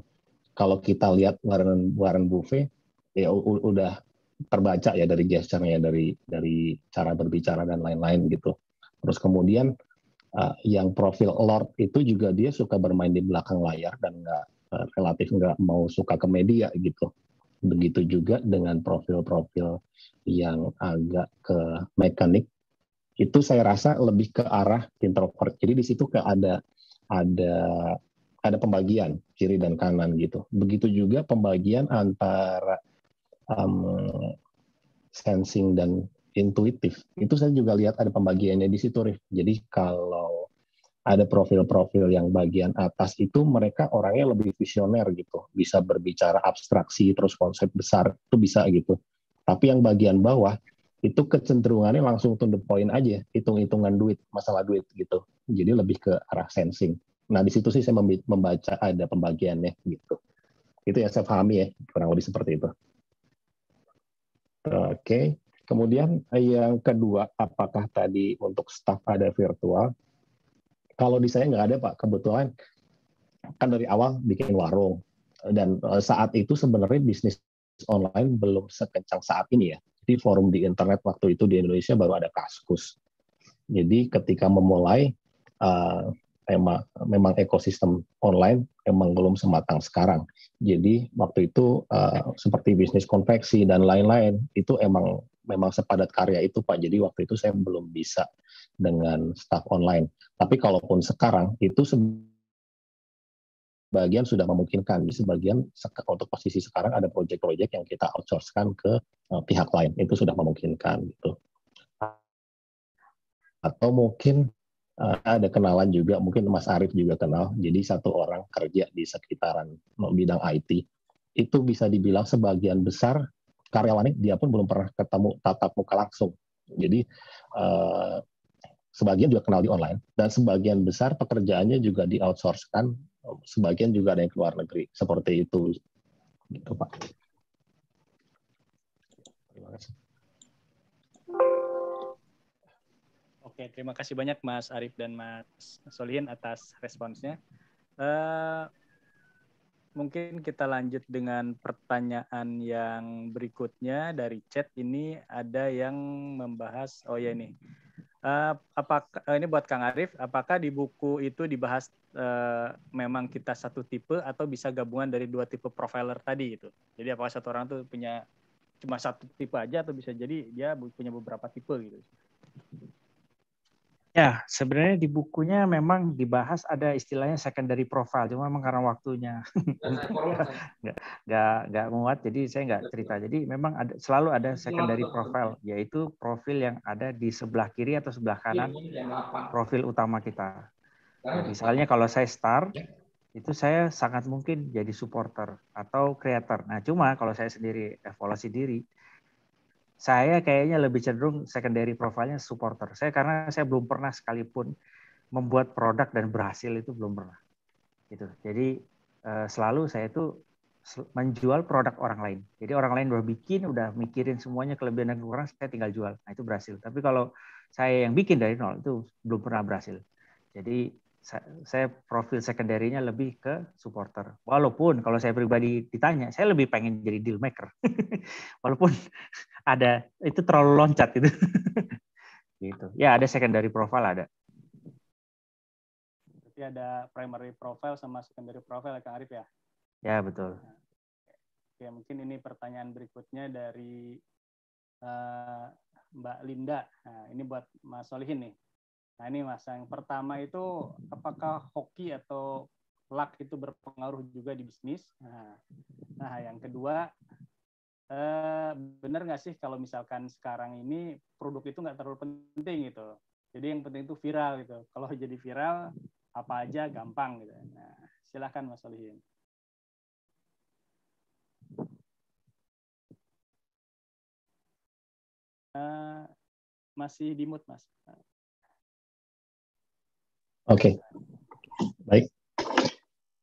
Kalau kita lihat Warren Warren Buffet ya udah terbaca ya dari gesturnya dari dari cara berbicara dan lain-lain gitu. Terus kemudian uh, yang profil Lord itu juga dia suka bermain di belakang layar dan nggak uh, relatif nggak mau suka ke media gitu. Begitu juga dengan profil-profil yang agak ke mekanik itu saya rasa lebih ke arah introvert. Jadi di situ ke ada ada ada pembagian kiri dan kanan gitu. Begitu juga pembagian antara um, sensing dan intuitif. Itu saya juga lihat ada pembagiannya di situ, Rif. Jadi kalau ada profil-profil yang bagian atas itu mereka orangnya lebih visioner gitu, bisa berbicara abstraksi terus konsep besar itu bisa gitu. Tapi yang bagian bawah itu kecenderungannya langsung to the point aja, hitung-hitungan duit, masalah duit gitu. Jadi lebih ke arah sensing. Nah di situ sih saya membaca ada pembagiannya gitu. Itu yang saya pahami ya, kurang lebih seperti itu. Oke, okay. Kemudian eh, yang kedua, apakah tadi untuk staff ada virtual? Kalau di saya nggak ada Pak, kebetulan kan dari awal bikin warung dan eh, saat itu sebenarnya bisnis online belum sekencang saat ini ya. Jadi forum di internet waktu itu di Indonesia baru ada Kaskus. Jadi ketika memulai uh, eh, emang memang ekosistem online emang belum sematang sekarang. Jadi waktu itu uh, seperti bisnis konveksi dan lain-lain itu emang memang sepadat karya itu Pak. Jadi waktu itu saya belum bisa dengan staff online. Tapi kalaupun sekarang itu sebagian sudah memungkinkan. Di sebagian untuk posisi sekarang ada proyek-proyek yang kita outsourcekan ke eh, pihak lain. Itu sudah memungkinkan gitu. Atau mungkin eh, ada kenalan juga, mungkin Mas Arief juga kenal. Jadi satu orang kerja di sekitaran bidang IT itu bisa dibilang sebagian besar karyawannya dia pun belum pernah ketemu tatap muka langsung. Jadi eh, sebagian juga kenal di online dan sebagian besar pekerjaannya juga di outsourcekan, sebagian juga ada yang ke luar negeri seperti itu, gitu Pak. Terima kasih. Oke, terima kasih banyak Mas Arief dan Mas Solihin atas responsnya. Uh, mungkin kita lanjut dengan pertanyaan yang berikutnya dari chat ini ada yang membahas oh ya ini uh, eh, apakah eh, ini buat Kang Arif apakah di buku itu dibahas uh, memang kita satu tipe atau bisa gabungan dari dua tipe profiler tadi itu jadi apakah satu orang tuh punya cuma satu tipe aja atau bisa jadi dia punya beberapa tipe gitu Ya, sebenarnya di bukunya memang dibahas ada istilahnya secondary profile, cuma memang karena waktunya nggak, nggak nggak muat, jadi saya nggak cerita. Jadi memang ada selalu ada secondary profile, yaitu profil yang ada di sebelah kiri atau sebelah iya, kanan iya, iya, profil utama kita. Nah, misalnya kalau saya star, ya. itu saya sangat mungkin jadi supporter atau creator. Nah, cuma kalau saya sendiri evaluasi diri, saya kayaknya lebih cenderung secondary profile-nya supporter. Saya karena saya belum pernah sekalipun membuat produk dan berhasil itu belum pernah. Gitu. Jadi eh, selalu saya itu menjual produk orang lain. Jadi orang lain udah bikin, udah mikirin semuanya kelebihan dan kekurangan, saya tinggal jual. Nah, itu berhasil. Tapi kalau saya yang bikin dari nol itu belum pernah berhasil. Jadi saya profil sekunderinya lebih ke supporter. Walaupun kalau saya pribadi ditanya, saya lebih pengen jadi deal maker. Walaupun ada itu terlalu loncat gitu. gitu. Ya ada secondary profile ada. Tapi ada primary profile sama secondary profile ya, Kang Arif ya? Ya, betul. Nah, oke, mungkin ini pertanyaan berikutnya dari uh, Mbak Linda. Nah, ini buat Mas Solihin nih. Nah ini mas, yang pertama itu apakah hoki atau luck itu berpengaruh juga di bisnis? Nah, nah yang kedua, eh, benar nggak sih kalau misalkan sekarang ini produk itu nggak terlalu penting gitu? Jadi yang penting itu viral gitu. Kalau jadi viral, apa aja gampang gitu. Nah, silahkan Mas Solihin. Uh, masih di mute, Mas. Oke, okay. baik.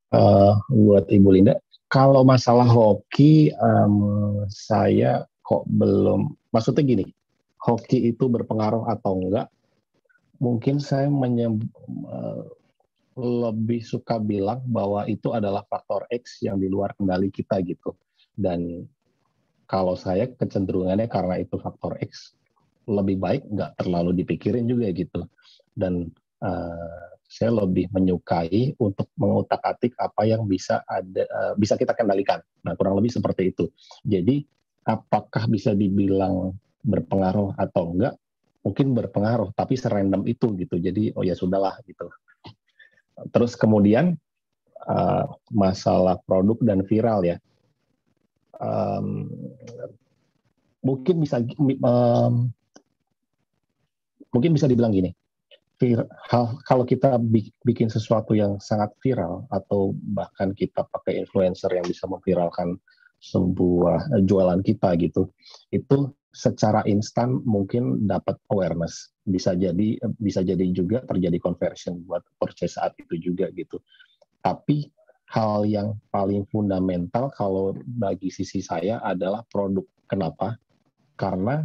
Uh, buat Ibu Linda, kalau masalah hoki, um, saya kok belum. Maksudnya gini, hoki itu berpengaruh atau enggak? Mungkin saya menyebut, uh, eh, lebih suka bilang bahwa itu adalah faktor X yang di luar kendali kita gitu. Dan kalau saya kecenderungannya karena itu faktor X, lebih baik nggak terlalu dipikirin juga gitu. Dan Eh, saya lebih menyukai untuk mengutak-atik apa yang bisa ada eh, bisa kita kendalikan. Nah, kurang lebih seperti itu. Jadi, apakah bisa dibilang berpengaruh atau enggak? Mungkin berpengaruh, tapi serandom itu gitu. Jadi, oh ya sudahlah gitu. Terus kemudian eh, masalah produk dan viral ya. mungkin bisa mungkin bisa dibilang gini kalau kita bikin sesuatu yang sangat viral atau bahkan kita pakai influencer yang bisa memviralkan sebuah eh, jualan kita gitu itu secara instan mungkin dapat awareness bisa jadi eh, bisa jadi juga terjadi conversion buat purchase saat itu juga gitu tapi hal yang paling fundamental kalau bagi sisi saya adalah produk kenapa karena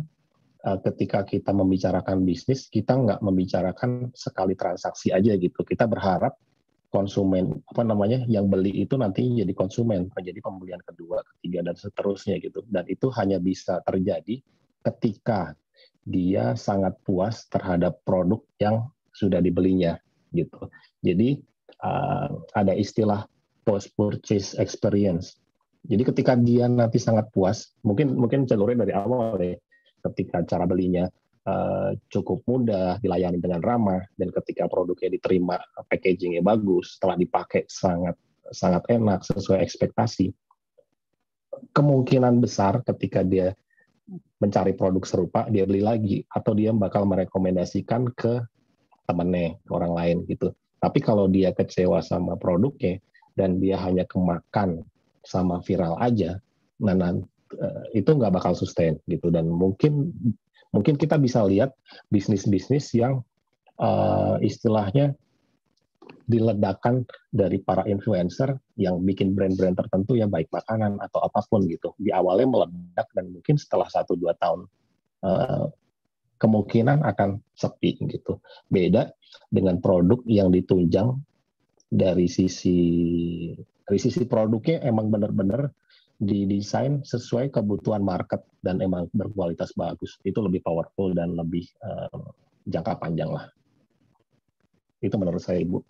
Eh, ketika kita membicarakan bisnis, kita nggak membicarakan sekali transaksi aja gitu. Kita berharap konsumen apa namanya yang beli itu nanti jadi konsumen menjadi pembelian kedua, ketiga dan seterusnya gitu. Dan itu hanya bisa terjadi ketika dia sangat puas terhadap produk yang sudah dibelinya gitu. Jadi uh, ada istilah post purchase experience. Jadi ketika dia nanti sangat puas, mungkin mungkin celurin dari awal ya ketika cara belinya eh, cukup mudah, dilayani dengan ramah, dan ketika produknya diterima, packagingnya bagus, setelah dipakai sangat sangat enak sesuai ekspektasi. Kemungkinan besar ketika dia mencari produk serupa, dia beli lagi atau dia bakal merekomendasikan ke temennya, ke orang lain gitu. Tapi kalau dia kecewa sama produknya dan dia hanya kemakan sama viral aja, nah, Eh, itu nggak bakal sustain gitu dan mungkin mungkin kita bisa lihat bisnis-bisnis yang uh, istilahnya diledakan dari para influencer yang bikin brand-brand tertentu yang baik makanan atau apapun gitu di awalnya meledak dan mungkin setelah satu dua tahun uh, kemungkinan akan sepi gitu beda dengan produk yang ditunjang dari sisi dari sisi produknya emang benar-benar didesain sesuai kebutuhan market dan emang berkualitas bagus itu lebih powerful dan lebih uh, jangka panjang lah itu menurut saya ibu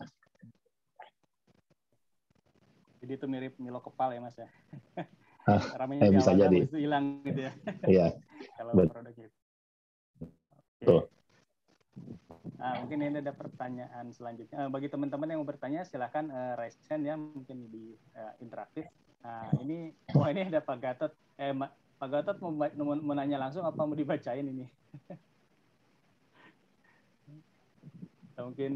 jadi itu mirip Milo Kepal ya mas ya ah, ramenya eh, bisa jadi itu hilang gitu ya iya kalau produk itu okay. Nah, mungkin ini ada pertanyaan selanjutnya. Eh, bagi teman-teman yang mau bertanya, silahkan uh, raise hand ya, mungkin di uh, interaktif. Nah, ini wah oh ini ada Pak Gatot. Eh Pak Gatot mau, mau nanya langsung apa mau dibacain ini? Mungkin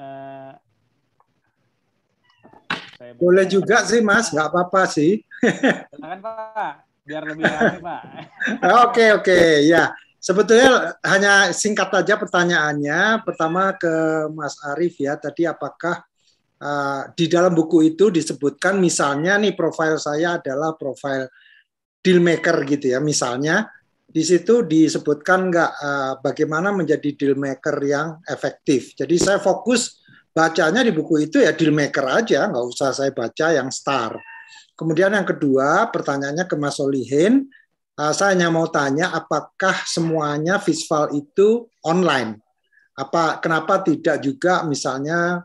uh, saya boleh juga sih Mas, nggak apa-apa sih. Silakan Pak, biar lebih ramai Pak. Oke oke ya. Sebetulnya hanya singkat aja pertanyaannya. Pertama ke Mas Arif ya, tadi apakah Eh, di dalam buku itu disebutkan misalnya nih profil saya adalah profil deal maker gitu ya misalnya di situ disebutkan nggak uh, bagaimana menjadi deal maker yang efektif jadi saya fokus bacanya di buku itu ya deal maker aja nggak usah saya baca yang star kemudian yang kedua pertanyaannya ke Mas Solihin uh, saya hanya mau tanya apakah semuanya visual itu online apa kenapa tidak juga misalnya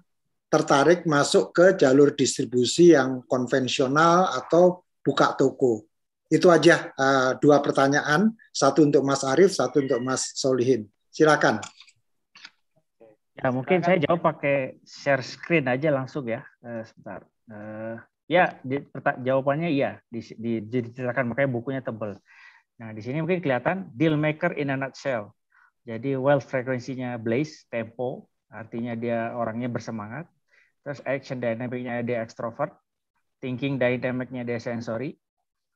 tertarik masuk ke jalur distribusi yang konvensional atau buka toko. Itu aja uh, dua pertanyaan, satu untuk Mas Arief, satu untuk Mas Solihin. Silakan. Ya, mungkin saya jawab pakai share screen aja langsung ya. Uh, sebentar. Uh, ya, di, jawabannya iya. Di, di, diceritakan makanya bukunya tebal. Nah, di sini mungkin kelihatan deal maker in a nutshell. Jadi wealth frekuensinya blaze, tempo, artinya dia orangnya bersemangat terus action dynamicnya dia extrovert, thinking dynamic-nya dia sensory,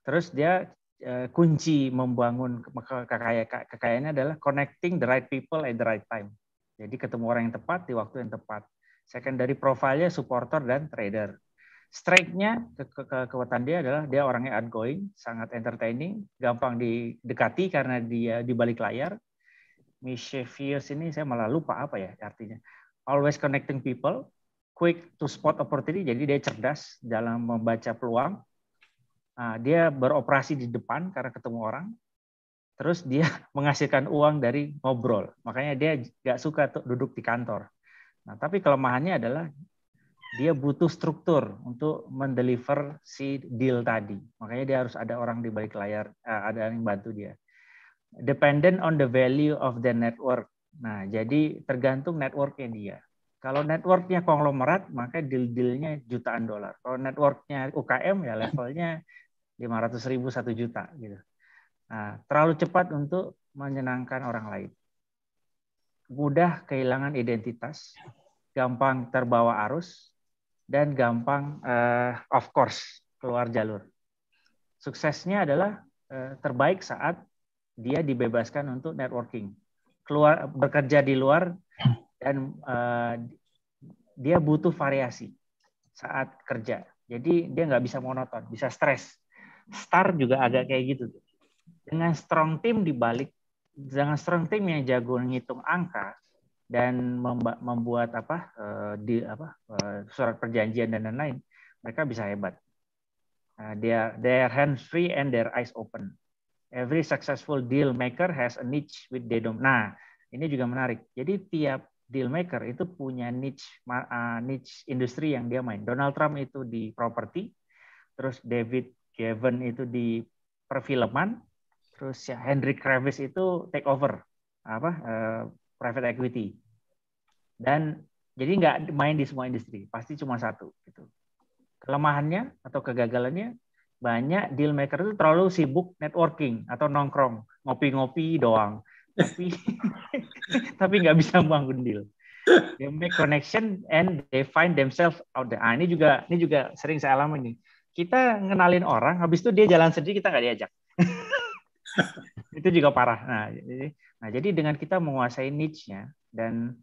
terus dia uh, kunci membangun kekayaannya adalah connecting the right people at the right time. Jadi ketemu orang yang tepat di waktu yang tepat. Secondary profile-nya supporter dan trader. Strength-nya ke ke kekuatan dia adalah dia orangnya outgoing, sangat entertaining, gampang didekati karena dia di balik layar. Mischievous ini saya malah lupa apa ya artinya. Always connecting people, quick to spot opportunity, jadi dia cerdas dalam membaca peluang. Ah, dia beroperasi di depan karena ketemu orang. Terus dia menghasilkan uang dari ngobrol. Makanya dia nggak suka duduk di kantor. Nah, tapi kelemahannya adalah dia butuh struktur untuk mendeliver si deal tadi. Makanya dia harus ada orang di balik layar, ah, ada yang bantu dia. Dependent on the value of the network. Nah, jadi tergantung networknya dia. Kalau networknya konglomerat, maka deal-dealnya jutaan dolar. Kalau networknya UKM, ya levelnya 500 ribu, 1 juta. gitu. Nah, terlalu cepat untuk menyenangkan orang lain. Mudah kehilangan identitas, gampang terbawa arus, dan gampang uh, of course keluar jalur. Suksesnya adalah uh, terbaik saat dia dibebaskan untuk networking. Keluar bekerja di luar dan uh, dia butuh variasi saat kerja. Jadi dia nggak bisa monoton, bisa stres. Star juga agak kayak gitu. Dengan strong team di balik dengan strong team yang jago menghitung angka dan membuat apa uh, di apa uh, surat perjanjian dan lain-lain, mereka bisa hebat. Uh, nah, their their hands free and their eyes open. Every successful deal maker has a niche with they Nah, ini juga menarik. Jadi tiap deal maker itu punya niche uh, niche industri yang dia main. Donald Trump itu di properti, terus David Gavin itu di perfilman, terus ya Henry Kravis itu take over apa uh, private equity. Dan jadi nggak main di semua industri, pasti cuma satu gitu. Kelemahannya atau kegagalannya banyak deal maker itu terlalu sibuk networking atau nongkrong, ngopi-ngopi doang tapi tapi nggak bisa bangun gundil. They make connection and they find themselves out there. Ah, ini juga ini juga sering saya alami nih. Kita ngenalin orang, habis itu dia jalan sendiri kita nggak diajak. itu juga parah. Nah, jadi, nah jadi dengan kita menguasai niche-nya dan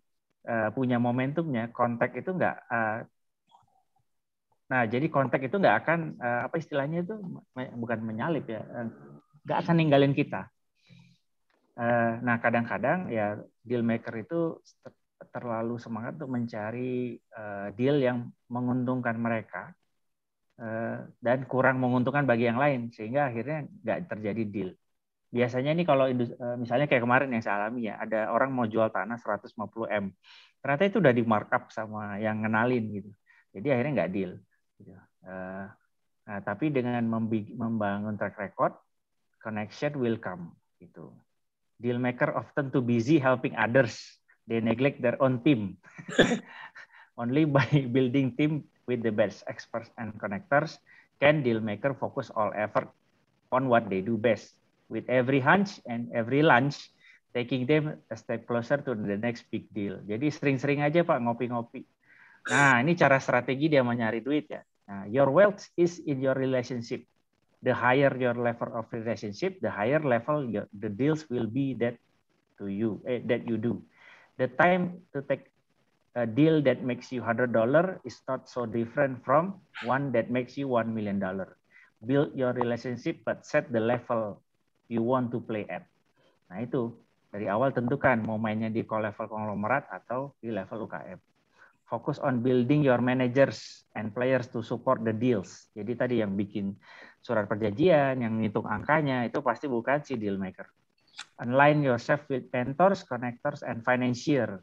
uh, punya momentumnya, kontak itu nggak uh, Nah, jadi kontak itu nggak akan uh, apa istilahnya itu bukan menyalip ya, nggak akan ninggalin kita. Eh, nah kadang-kadang ya deal maker itu terlalu semangat untuk mencari eh, deal yang menguntungkan mereka eh, dan kurang menguntungkan bagi yang lain sehingga akhirnya nggak terjadi deal. Biasanya ini kalau misalnya kayak kemarin yang saya alami ya ada orang mau jual tanah 150 m, ternyata itu udah di markup sama yang ngenalin gitu. Jadi akhirnya nggak deal. Gitu. Nah, tapi dengan membangun track record, connection will come gitu. Deal maker often too busy helping others. They neglect their own team. Only by building team with the best experts and connectors can deal maker focus all effort on what they do best. With every hunch and every lunch, taking them a step closer to the next big deal. Jadi sering-sering aja Pak ngopi-ngopi. Nah, ini cara strategi dia mencari duit ya. Nah, your wealth is in your relationship the higher your level of relationship, the higher level your, the deals will be that to you eh, that you do. The time to take a deal that makes you hundred dollar is not so different from one that makes you one million dollar. Build your relationship, but set the level you want to play at. Nah itu dari awal tentukan mau mainnya di level konglomerat atau di level UKM fokus on building your managers and players to support the deals. Jadi tadi yang bikin surat perjanjian, yang ngitung angkanya, itu pasti bukan si deal maker. Align yourself with mentors, connectors, and financier.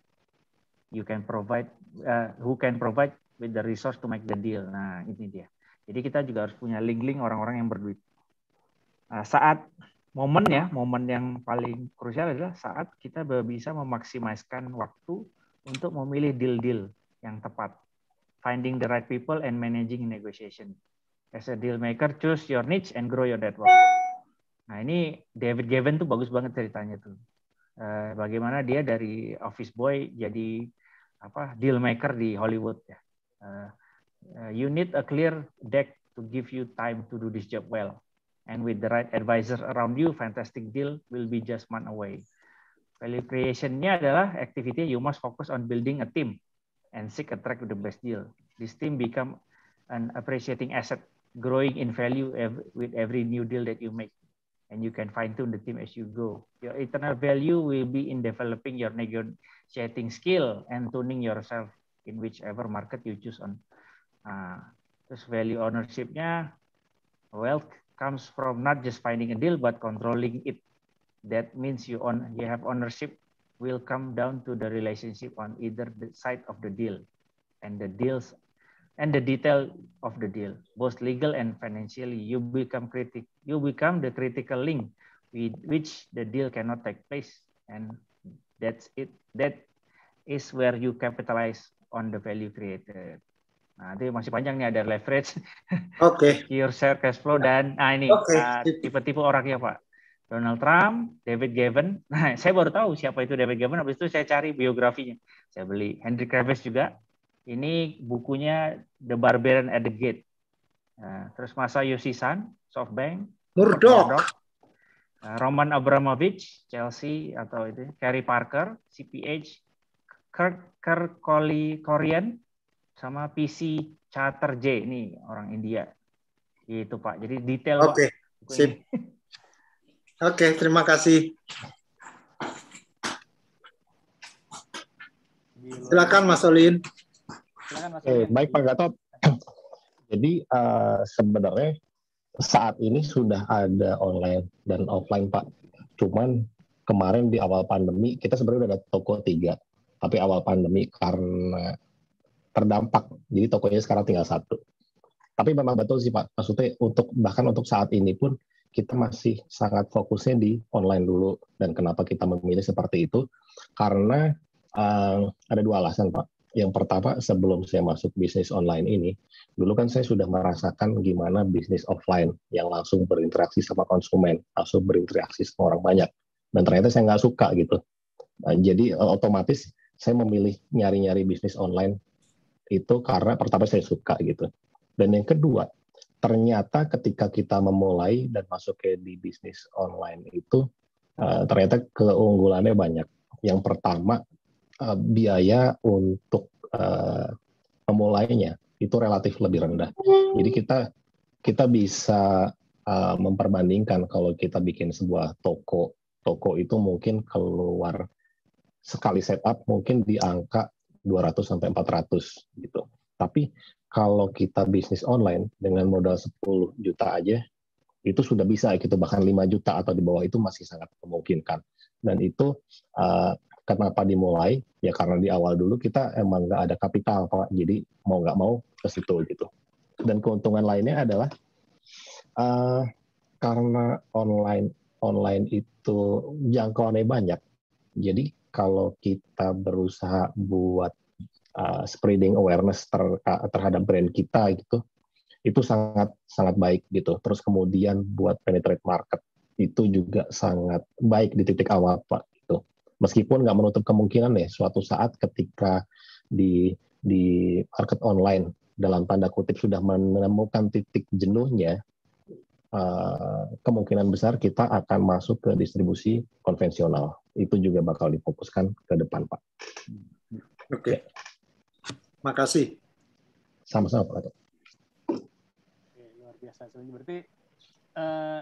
You can provide, uh, who can provide with the resource to make the deal. Nah, ini dia. Jadi kita juga harus punya link-link orang-orang yang berduit. Nah, saat momen ya, momen yang paling krusial adalah saat kita bisa memaksimalkan waktu untuk memilih deal-deal yang tepat. Finding the right people and managing negotiation. As a deal maker, choose your niche and grow your network. Nah ini David Gavin tuh bagus banget ceritanya tuh. Eh, bagaimana dia dari office boy jadi apa deal maker di Hollywood ya. Eh, eh, you need a clear deck to give you time to do this job well. And with the right advisor around you, fantastic deal will be just one away. Value creation-nya adalah activity you must focus on building a team and seek attract the best deal. This team become an appreciating asset, growing in value every, with every new deal that you make. And you can fine tune the team as you go. Your internal value will be in developing your negotiating skill and tuning yourself in whichever market you choose on. Uh, ah, this value ownershipnya, wealth comes from not just finding a deal but controlling it. That means you own, you have ownership will come down to the relationship on either the side of the deal and the deals and the detail of the deal both legal and financially you become critic you become the critical link with which the deal cannot take place and that's it that is where you capitalize on the value created Nah, nanti masih panjang nih ada leverage, okay. your share cash flow dan nah ini okay. uh, tipe orangnya pak. Donald Trump, David Gavin. Nah, saya baru tahu siapa itu David Gavin. Habis itu saya cari biografinya. Saya beli Henry Kravis juga. Ini bukunya The Barbarian at the Gate. Nah, terus masa Yusisan, SoftBank, Murdoch, Murdoch nah, Roman Abramovich, Chelsea atau itu, Kerry Parker, CPH, Kirk, Kirk Korean, sama PC Charter J ini orang India. Itu Pak. Jadi detail. Oke. Okay. Oke, terima kasih. Silakan Mas Olin. Silakan Mas baik Pak Gatot. Jadi uh, sebenarnya saat ini sudah ada online dan offline Pak. Cuman kemarin di awal pandemi kita sebenarnya udah ada toko tiga, tapi awal pandemi karena terdampak, jadi tokonya sekarang tinggal satu. Tapi memang betul sih Pak, maksudnya untuk bahkan untuk saat ini pun kita masih sangat fokusnya di online dulu. Dan kenapa kita memilih seperti itu? Karena uh, ada dua alasan, Pak. Yang pertama, sebelum saya masuk bisnis online ini, dulu kan saya sudah merasakan gimana bisnis offline yang langsung berinteraksi sama konsumen, langsung berinteraksi sama orang banyak. Dan ternyata saya nggak suka gitu. Nah, jadi eh, otomatis saya memilih nyari-nyari bisnis online itu karena pertama saya suka gitu. Dan yang kedua, ternyata ketika kita memulai dan masuk ke di bisnis online itu eh, ternyata keunggulannya banyak. Yang pertama eh, biaya untuk eh, memulainya itu relatif lebih rendah. Jadi kita kita bisa memperbandingkan kalau kita bikin sebuah toko toko itu mungkin keluar sekali setup mungkin di angka 200 sampai 400 gitu. Tapi kalau kita bisnis online dengan modal 10 juta aja itu sudah bisa gitu bahkan 5 juta atau di bawah itu masih sangat memungkinkan dan itu uh, kenapa dimulai ya karena di awal dulu kita emang nggak ada kapital pak jadi mau nggak mau ke situ gitu dan keuntungan lainnya adalah uh, karena online online itu jangkauannya banyak jadi kalau kita berusaha buat Eh, spreading awareness ter, terhadap brand kita gitu itu sangat sangat baik gitu terus kemudian buat penetrate market itu juga sangat baik di titik awal pak gitu meskipun nggak menutup kemungkinan nih ya, suatu saat ketika di di market online dalam tanda kutip sudah menemukan titik jenuhnya Uh, kemungkinan besar kita akan masuk ke distribusi konvensional. Itu juga bakal difokuskan ke depan, Pak. Oke. Okay. Ya. Makasih. Sama-sama Pak Gatot. luar biasa. Berarti uh,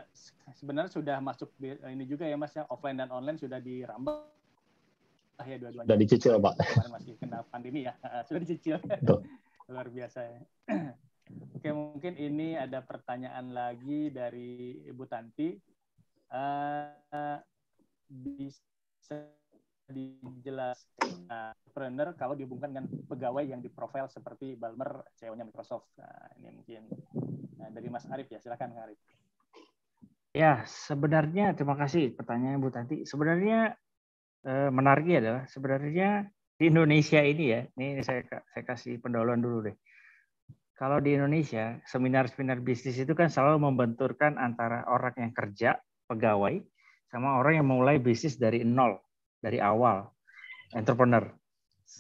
sebenarnya sudah masuk eh, ini juga ya Mas ya offline dan online sudah dirambah ah ya dua-duanya. Sudah dicicil Pak. Kemarin masih kena pandemi ya, sudah dicicil. luar biasa ya. Oke, mungkin ini ada pertanyaan lagi dari Ibu Tanti. Uh, bisa dijelaskan uh, entrepreneur kalau dihubungkan dengan pegawai yang diprofil seperti Balmer CEO-nya Microsoft. Nah, ini mungkin nah, dari Mas Arief ya, silakan Mas Arief. Ya, sebenarnya terima kasih pertanyaan Bu Tanti. Sebenarnya eh, menariknya adalah sebenarnya di Indonesia ini ya, ini saya saya kasih pendahuluan dulu deh. Kalau di Indonesia, seminar-seminar bisnis itu kan selalu membenturkan antara orang yang kerja, pegawai, sama orang yang mulai bisnis dari nol dari awal entrepreneur.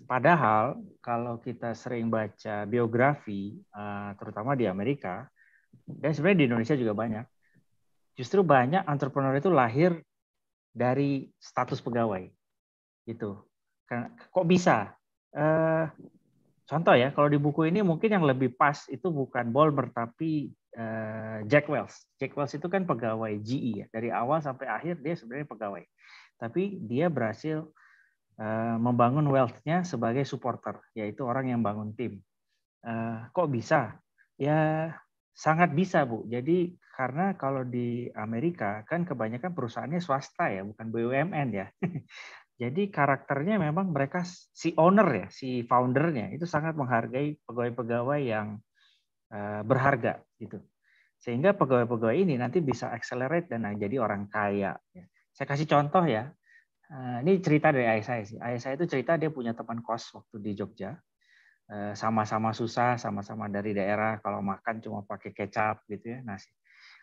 Padahal kalau kita sering baca biografi, eh, terutama di Amerika, dan sebenarnya di Indonesia juga banyak, justru banyak entrepreneur itu lahir dari status pegawai, gitu. Kan, kok bisa? Eh, contoh ya, kalau di buku ini mungkin yang lebih pas itu bukan Ballmer tapi eh, Jack Wells. Jack Wells itu kan pegawai GE ya, dari awal sampai akhir dia sebenarnya pegawai tapi dia berhasil uh, membangun wealth-nya sebagai supporter, yaitu orang yang bangun tim. Uh, kok bisa? Ya sangat bisa bu. Jadi karena kalau di Amerika kan kebanyakan perusahaannya swasta ya, bukan BUMN ya. Jadi karakternya memang mereka si owner ya, si foundernya itu sangat menghargai pegawai-pegawai yang uh, berharga gitu. Sehingga pegawai-pegawai ini nanti bisa accelerate dan jadi orang kaya. Ya. Saya kasih contoh ya. Eh, ini cerita dari ayah saya sih. Ayah saya itu cerita dia punya teman kos waktu di Jogja. Eh, sama-sama susah, sama-sama dari daerah. Kalau makan cuma pakai kecap gitu ya nasi.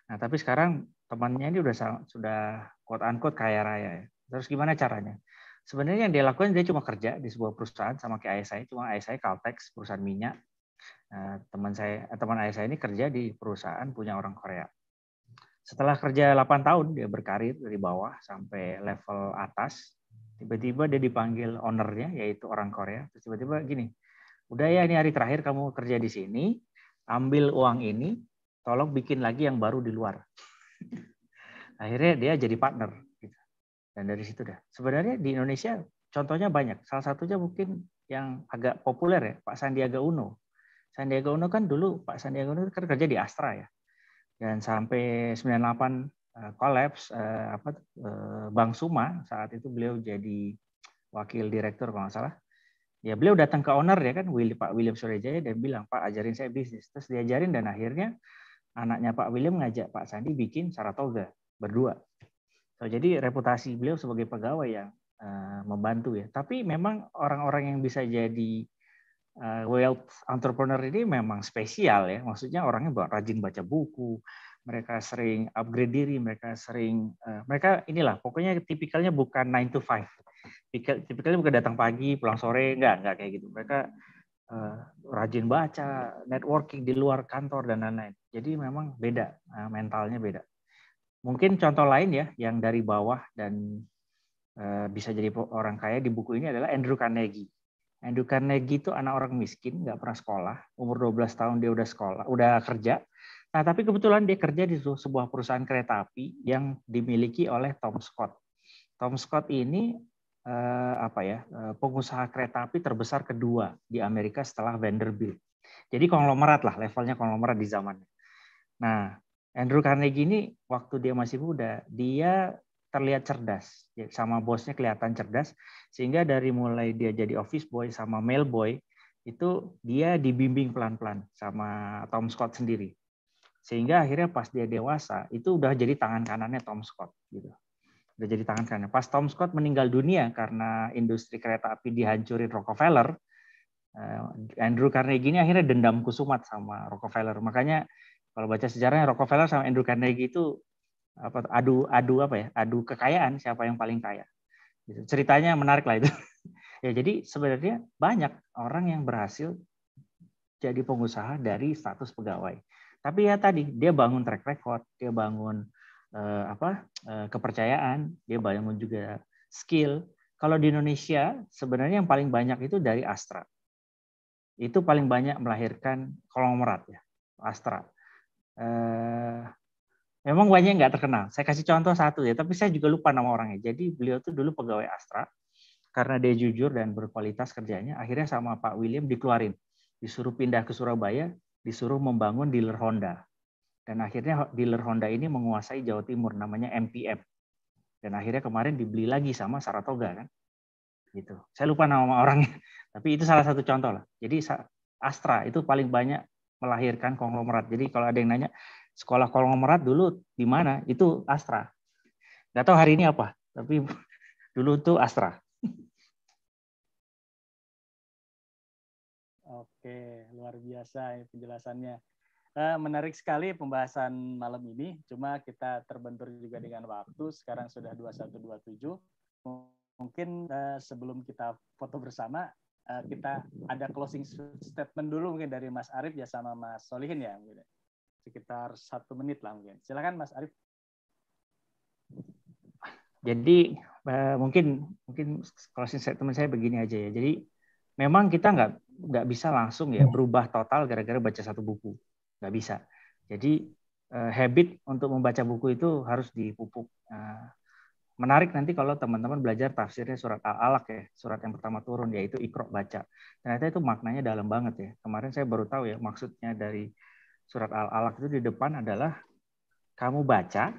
Nah tapi sekarang temannya ini udah sudah quote unquote kaya raya. Ya. Terus gimana caranya? Sebenarnya yang dia lakukan dia cuma kerja di sebuah perusahaan sama kayak ayah saya. Cuma ayah saya Caltex, perusahaan minyak. Eh, teman saya, teman ayah saya ini kerja di perusahaan punya orang Korea setelah kerja 8 tahun dia berkarir dari bawah sampai level atas, tiba-tiba dia dipanggil ownernya yaitu orang Korea. tiba-tiba gini, udah ya ini hari terakhir kamu kerja di sini, ambil uang ini, tolong bikin lagi yang baru di luar. Akhirnya dia jadi partner. Gitu. Dan dari situ dah. Sebenarnya di Indonesia contohnya banyak. Salah satunya mungkin yang agak populer ya Pak Sandiaga Uno. Sandiaga Uno kan dulu Pak Sandiaga Uno kan kerja di Astra ya dan sampai 98 kolaps uh, apa uh, Bang Suma saat itu beliau jadi wakil direktur kalau nggak salah ya beliau datang ke owner ya kan William, Pak William Surajaya dan bilang Pak ajarin saya bisnis terus diajarin dan akhirnya anaknya Pak William ngajak Pak Sandi bikin Saratoga berdua so, jadi reputasi beliau sebagai pegawai yang uh, membantu ya tapi memang orang-orang yang bisa jadi Eh, wealth entrepreneur ini memang spesial ya. Maksudnya orangnya rajin baca buku, mereka sering upgrade diri, mereka sering uh, mereka inilah pokoknya tipikalnya bukan nine to 5. Tipikal, tipikalnya bukan datang pagi, pulang sore, enggak, enggak kayak gitu. Mereka uh, rajin baca, networking di luar kantor dan lain-lain. Jadi memang beda, uh, mentalnya beda. Mungkin contoh lain ya yang dari bawah dan bisa jadi orang kaya di buku ini adalah Andrew Carnegie. Andrew Carnegie itu anak orang miskin, nggak pernah sekolah. Umur 12 tahun dia udah sekolah, udah kerja. Nah, tapi kebetulan dia kerja di sebuah perusahaan kereta api yang dimiliki oleh Tom Scott. Tom Scott ini eh, apa ya eh, pengusaha kereta api terbesar kedua di Amerika setelah Vanderbilt. Jadi konglomerat lah levelnya konglomerat di zamannya. Nah, Andrew Carnegie ini waktu dia masih muda, dia terlihat cerdas ya, sama bosnya kelihatan cerdas sehingga dari mulai dia jadi office boy sama mail boy itu dia dibimbing pelan-pelan sama Tom Scott sendiri sehingga akhirnya pas dia dewasa itu udah jadi tangan kanannya Tom Scott gitu udah jadi tangan kanannya pas Tom Scott meninggal dunia karena industri kereta api dihancurin Rockefeller eh, Andrew Carnegie ini akhirnya dendam kusumat sama Rockefeller makanya kalau baca sejarahnya Rockefeller sama Andrew Carnegie itu apa adu adu apa ya adu kekayaan siapa yang paling kaya gitu. ceritanya menarik lah itu ya jadi sebenarnya banyak orang yang berhasil jadi pengusaha dari status pegawai tapi ya tadi dia bangun track record dia bangun eh, apa eh, kepercayaan dia bangun juga skill kalau di Indonesia sebenarnya yang paling banyak itu dari Astra itu paling banyak melahirkan kolomerat ya Astra eh, memang banyak nggak terkenal. Saya kasih contoh satu ya, tapi saya juga lupa nama orangnya. Jadi beliau tuh dulu pegawai Astra, karena dia jujur dan berkualitas kerjanya, akhirnya sama Pak William dikeluarin. Disuruh pindah ke Surabaya, disuruh membangun dealer Honda. Dan akhirnya dealer Honda ini menguasai Jawa Timur, namanya MPM. Dan akhirnya kemarin dibeli lagi sama Saratoga kan. Gitu. Saya lupa nama orangnya, tapi itu salah satu contoh lah. Jadi Astra itu paling banyak melahirkan konglomerat. Jadi kalau ada yang nanya, sekolah konglomerat dulu di mana itu Astra. Gak tahu hari ini apa, tapi dulu itu Astra. Oke, luar biasa ya penjelasannya. Eh, menarik sekali pembahasan malam ini, cuma kita terbentur juga dengan waktu, sekarang sudah 21.27. Mungkin eh, sebelum kita foto bersama, eh, kita ada closing statement dulu mungkin dari Mas Arief ya sama Mas Solihin ya sekitar satu menit lah mungkin. Silakan Mas Arief. Jadi eh, mungkin mungkin closing statement saya begini aja ya. Jadi memang kita nggak nggak bisa langsung ya berubah total gara-gara baca satu buku, nggak bisa. Jadi eh, habit untuk membaca buku itu harus dipupuk. Eh, menarik nanti kalau teman-teman belajar tafsirnya surat Al-Alaq ya, surat yang pertama turun yaitu Iqra baca. Ternyata itu maknanya dalam banget ya. Kemarin saya baru tahu ya maksudnya dari surat Al-Alaq itu di depan adalah kamu baca,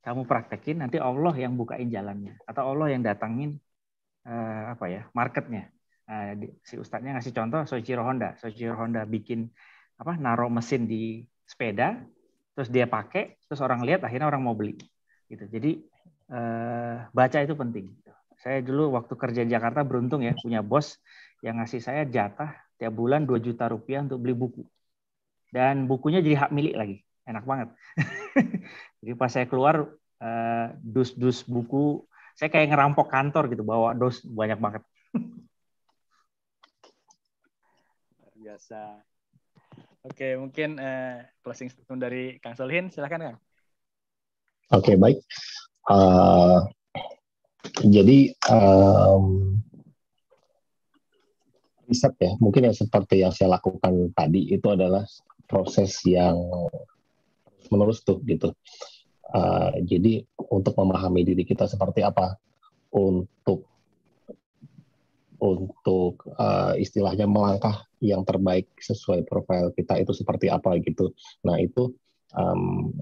kamu praktekin, nanti Allah yang bukain jalannya atau Allah yang datangin eh, apa ya marketnya. Nah, si ustadznya ngasih contoh Soichiro Honda. Soichiro Honda bikin apa naruh mesin di sepeda, terus dia pakai, terus orang lihat, akhirnya orang mau beli. Gitu. Jadi eh, baca itu penting. Saya dulu waktu kerja di Jakarta beruntung ya punya bos yang ngasih saya jatah tiap bulan 2 juta rupiah untuk beli buku dan bukunya jadi hak milik lagi enak banget jadi pas saya keluar eh, dus-dus buku saya kayak ngerampok kantor gitu bawa dos banyak banget biasa Oke, mungkin uh, closing statement dari Kang Solhin, silahkan Kang. Oke, baik. Uh, jadi um, riset ya, mungkin yang seperti yang saya lakukan tadi itu adalah proses yang menerus tuh gitu. Uh, jadi untuk memahami diri kita seperti apa, untuk untuk uh, istilahnya melangkah yang terbaik sesuai profil kita itu seperti apa gitu. Nah itu um,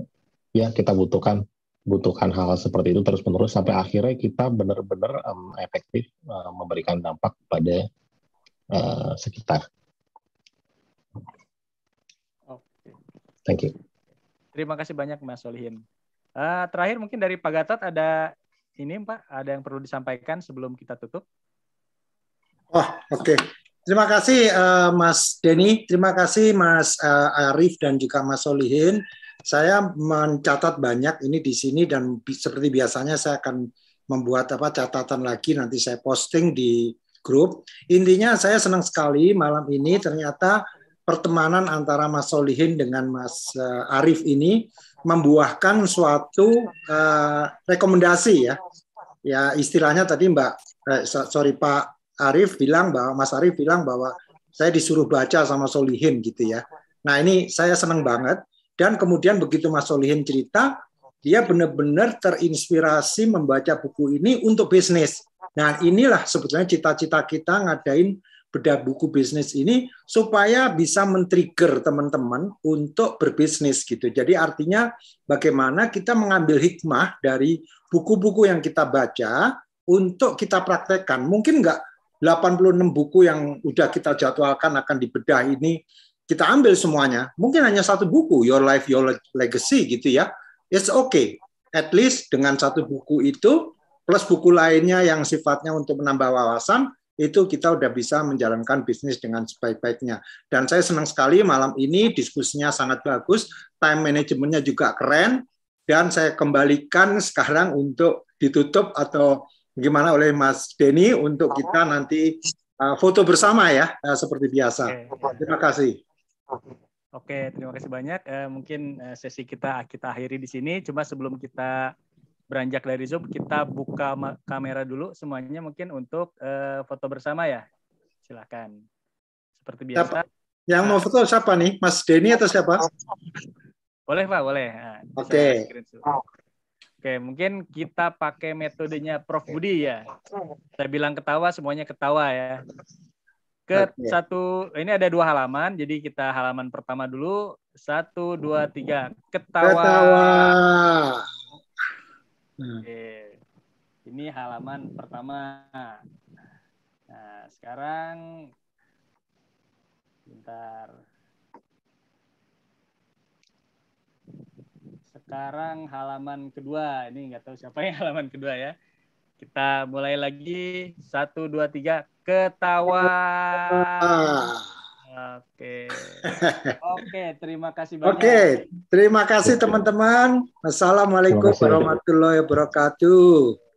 ya kita butuhkan butuhkan hal-hal seperti itu terus-menerus sampai akhirnya kita benar-benar um, efektif uh, memberikan dampak pada uh, sekitar. Thank you. Terima kasih banyak Mas Solihin. Uh, terakhir mungkin dari Pak Gatot ada ini Pak, ada yang perlu disampaikan sebelum kita tutup? Oh, oke. Okay. Terima kasih uh, Mas Denny, terima kasih Mas uh, Arif dan juga Mas Solihin. Saya mencatat banyak ini di sini dan bi seperti biasanya saya akan membuat apa catatan lagi nanti saya posting di grup. Intinya saya senang sekali malam ini ternyata pertemanan antara Mas Solihin dengan Mas uh, eh, Arif ini membuahkan suatu uh, rekomendasi ya. Ya istilahnya tadi Mbak eh, sorry Pak Arif bilang bahwa Mas Arif bilang bahwa saya disuruh baca sama Solihin gitu ya. Nah ini saya senang banget dan kemudian begitu Mas Solihin cerita dia benar-benar terinspirasi membaca buku ini untuk bisnis. Nah inilah sebetulnya cita-cita kita ngadain bedah buku bisnis ini supaya bisa men-trigger teman-teman untuk berbisnis gitu. Jadi artinya bagaimana kita mengambil hikmah dari buku-buku yang kita baca untuk kita praktekkan. Mungkin enggak 86 buku yang udah kita jadwalkan akan dibedah ini kita ambil semuanya. Mungkin hanya satu buku, Your Life, Your Legacy gitu ya. It's okay. At least dengan satu buku itu, plus buku lainnya yang sifatnya untuk menambah wawasan, itu kita sudah bisa menjalankan bisnis dengan sebaik-baiknya. Dan saya senang sekali malam ini diskusinya sangat bagus, time manajemennya juga keren, dan saya kembalikan sekarang untuk ditutup atau gimana oleh Mas Denny untuk kita nanti uh, foto bersama ya, uh, seperti biasa. Terima kasih. Oke, terima kasih banyak. Eh, mungkin eh, sesi kita kita akhiri di sini. Cuma sebelum kita beranjak dari Zoom, kita buka kamera dulu semuanya mungkin untuk uh, foto bersama ya. Silahkan. Seperti biasa. Siapa? Yang mau ah. foto siapa nih? Mas Denny atau siapa? Boleh Pak, boleh. Nah, Oke. Oke, mungkin kita pakai metodenya Prof Budi ya. Saya bilang ketawa, semuanya ketawa ya. Ke Oke. satu, ini ada dua halaman, jadi kita halaman pertama dulu. Satu, dua, tiga. Ketawa. Ketawa. Hmm. Oke. Ini halaman pertama. Nah, sekarang bentar. Sekarang halaman kedua. Ini nggak tahu siapa yang halaman kedua ya. Kita mulai lagi. Satu, dua, tiga. Ketawa. Ketawa. Oke. Oke, terima kasih banyak. Oke, terima kasih teman-teman. Assalamualaikum warahmatullahi wabarakatuh.